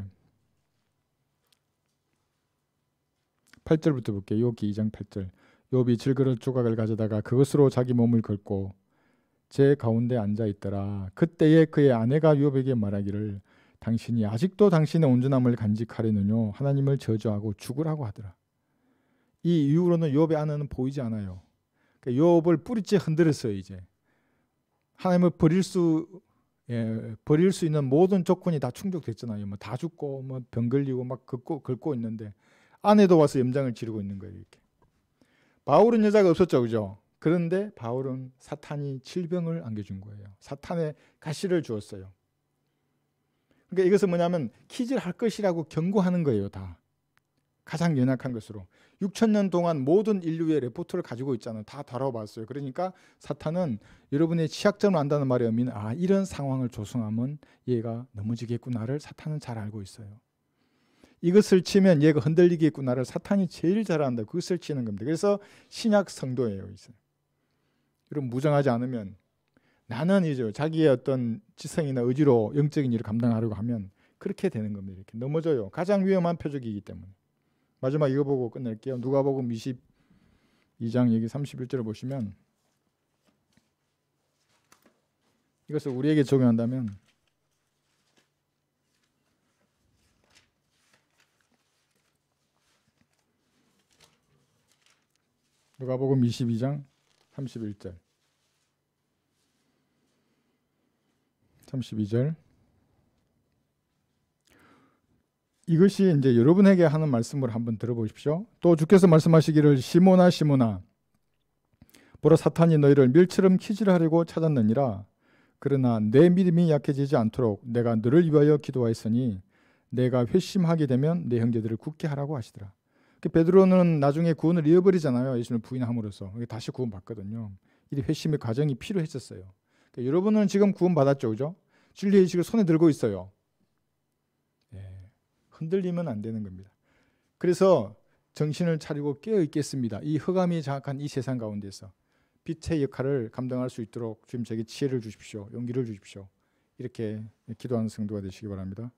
8절부터 볼게요. 여기 2장 8절. 욥이 질그릇 조각을 가져다가 그것으로 자기 몸을 긁고 제 가운데 앉아 있더라. 그때에 그의 아내가 욥에게 말하기를 당신이 아직도 당신의 온전함을 간직하려느뇨 하나님을 저주하고 죽으라고 하더라. 이 이후로는 욥의 아내는 보이지 않아요. 그러니까 요업을 뿌리째 흔들었어요 이제 하나님을 버릴 수 예, 버릴 수 있는 모든 조건이 다 충족됐잖아요. 뭐다 죽고 뭐병 걸리고 막 긁고 긁고 있는데 아내도 와서 염장을 지르고 있는 거예요. 이렇게 바울은 여자가 없었죠, 그죠? 그런데 바울은 사탄이 질병을 안겨준 거예요. 사탄의 가시를 주었어요. 그러니까 이것은 뭐냐면 키질할 것이라고 경고하는 거예요, 다. 가장 연약한 것으로 6천 년 동안 모든 인류의 레포트를 가지고 있잖아요. 다 다뤄봤어요. 그러니까 사탄은 여러분의 취약점을 안다는 말이 의미는 아 이런 상황을 조성하면 얘가 넘어지겠구나를 사탄은 잘 알고 있어요. 이것을 치면 얘가 흔들리겠구나를 사탄이 제일 잘안다 그것을 치는 겁니다. 그래서 신약 성도예요. 이제. 여러분 무장하지 않으면 나는 이제 자기의 어떤 지성이나 의지로 영적인 일을 감당하려고 하면 그렇게 되는 겁니다. 이렇게 넘어져요. 가장 위험한 표적이기 때문에. 마지막 이거 보고 끝낼게요. 누가복음 22장 얘기 31절을 보시면 이것을 우리에게 적용한다면 누가복음 22장 31절 32절 이것이 이제 여러분에게 하는 말씀을 한번 들어보십시오. 또 주께서 말씀하시기를 시모나 시모나 보라 사탄이 너희를 밀처럼 키질하려고 찾았느니라 그러나 내 믿음이 약해지지 않도록 내가 너를 위하여 기도하였으니 내가 회심하게 되면 내 형제들을 굳게 하라고 하시더라. 그 베드로는 나중에 구원을 잃어버리잖아요. 예수님을 부인함으로써 다시 구원받거든요. 이 회심의 과정이 필요했었어요. 그러니까 여러분은 지금 구원받았죠, 그죠? 진리의 의식을 손에 들고 있어요. 흔들리면 안 되는 겁니다. 그래서 정신을 차리고 깨어 있겠습니다. 이 흑암이 장악한 이 세상 가운데서 빛의 역할을 감당할 수 있도록 주님 저에게 지혜를 주십시오. 용기를 주십시오. 이렇게 기도하는 성도가 되시기 바랍니다.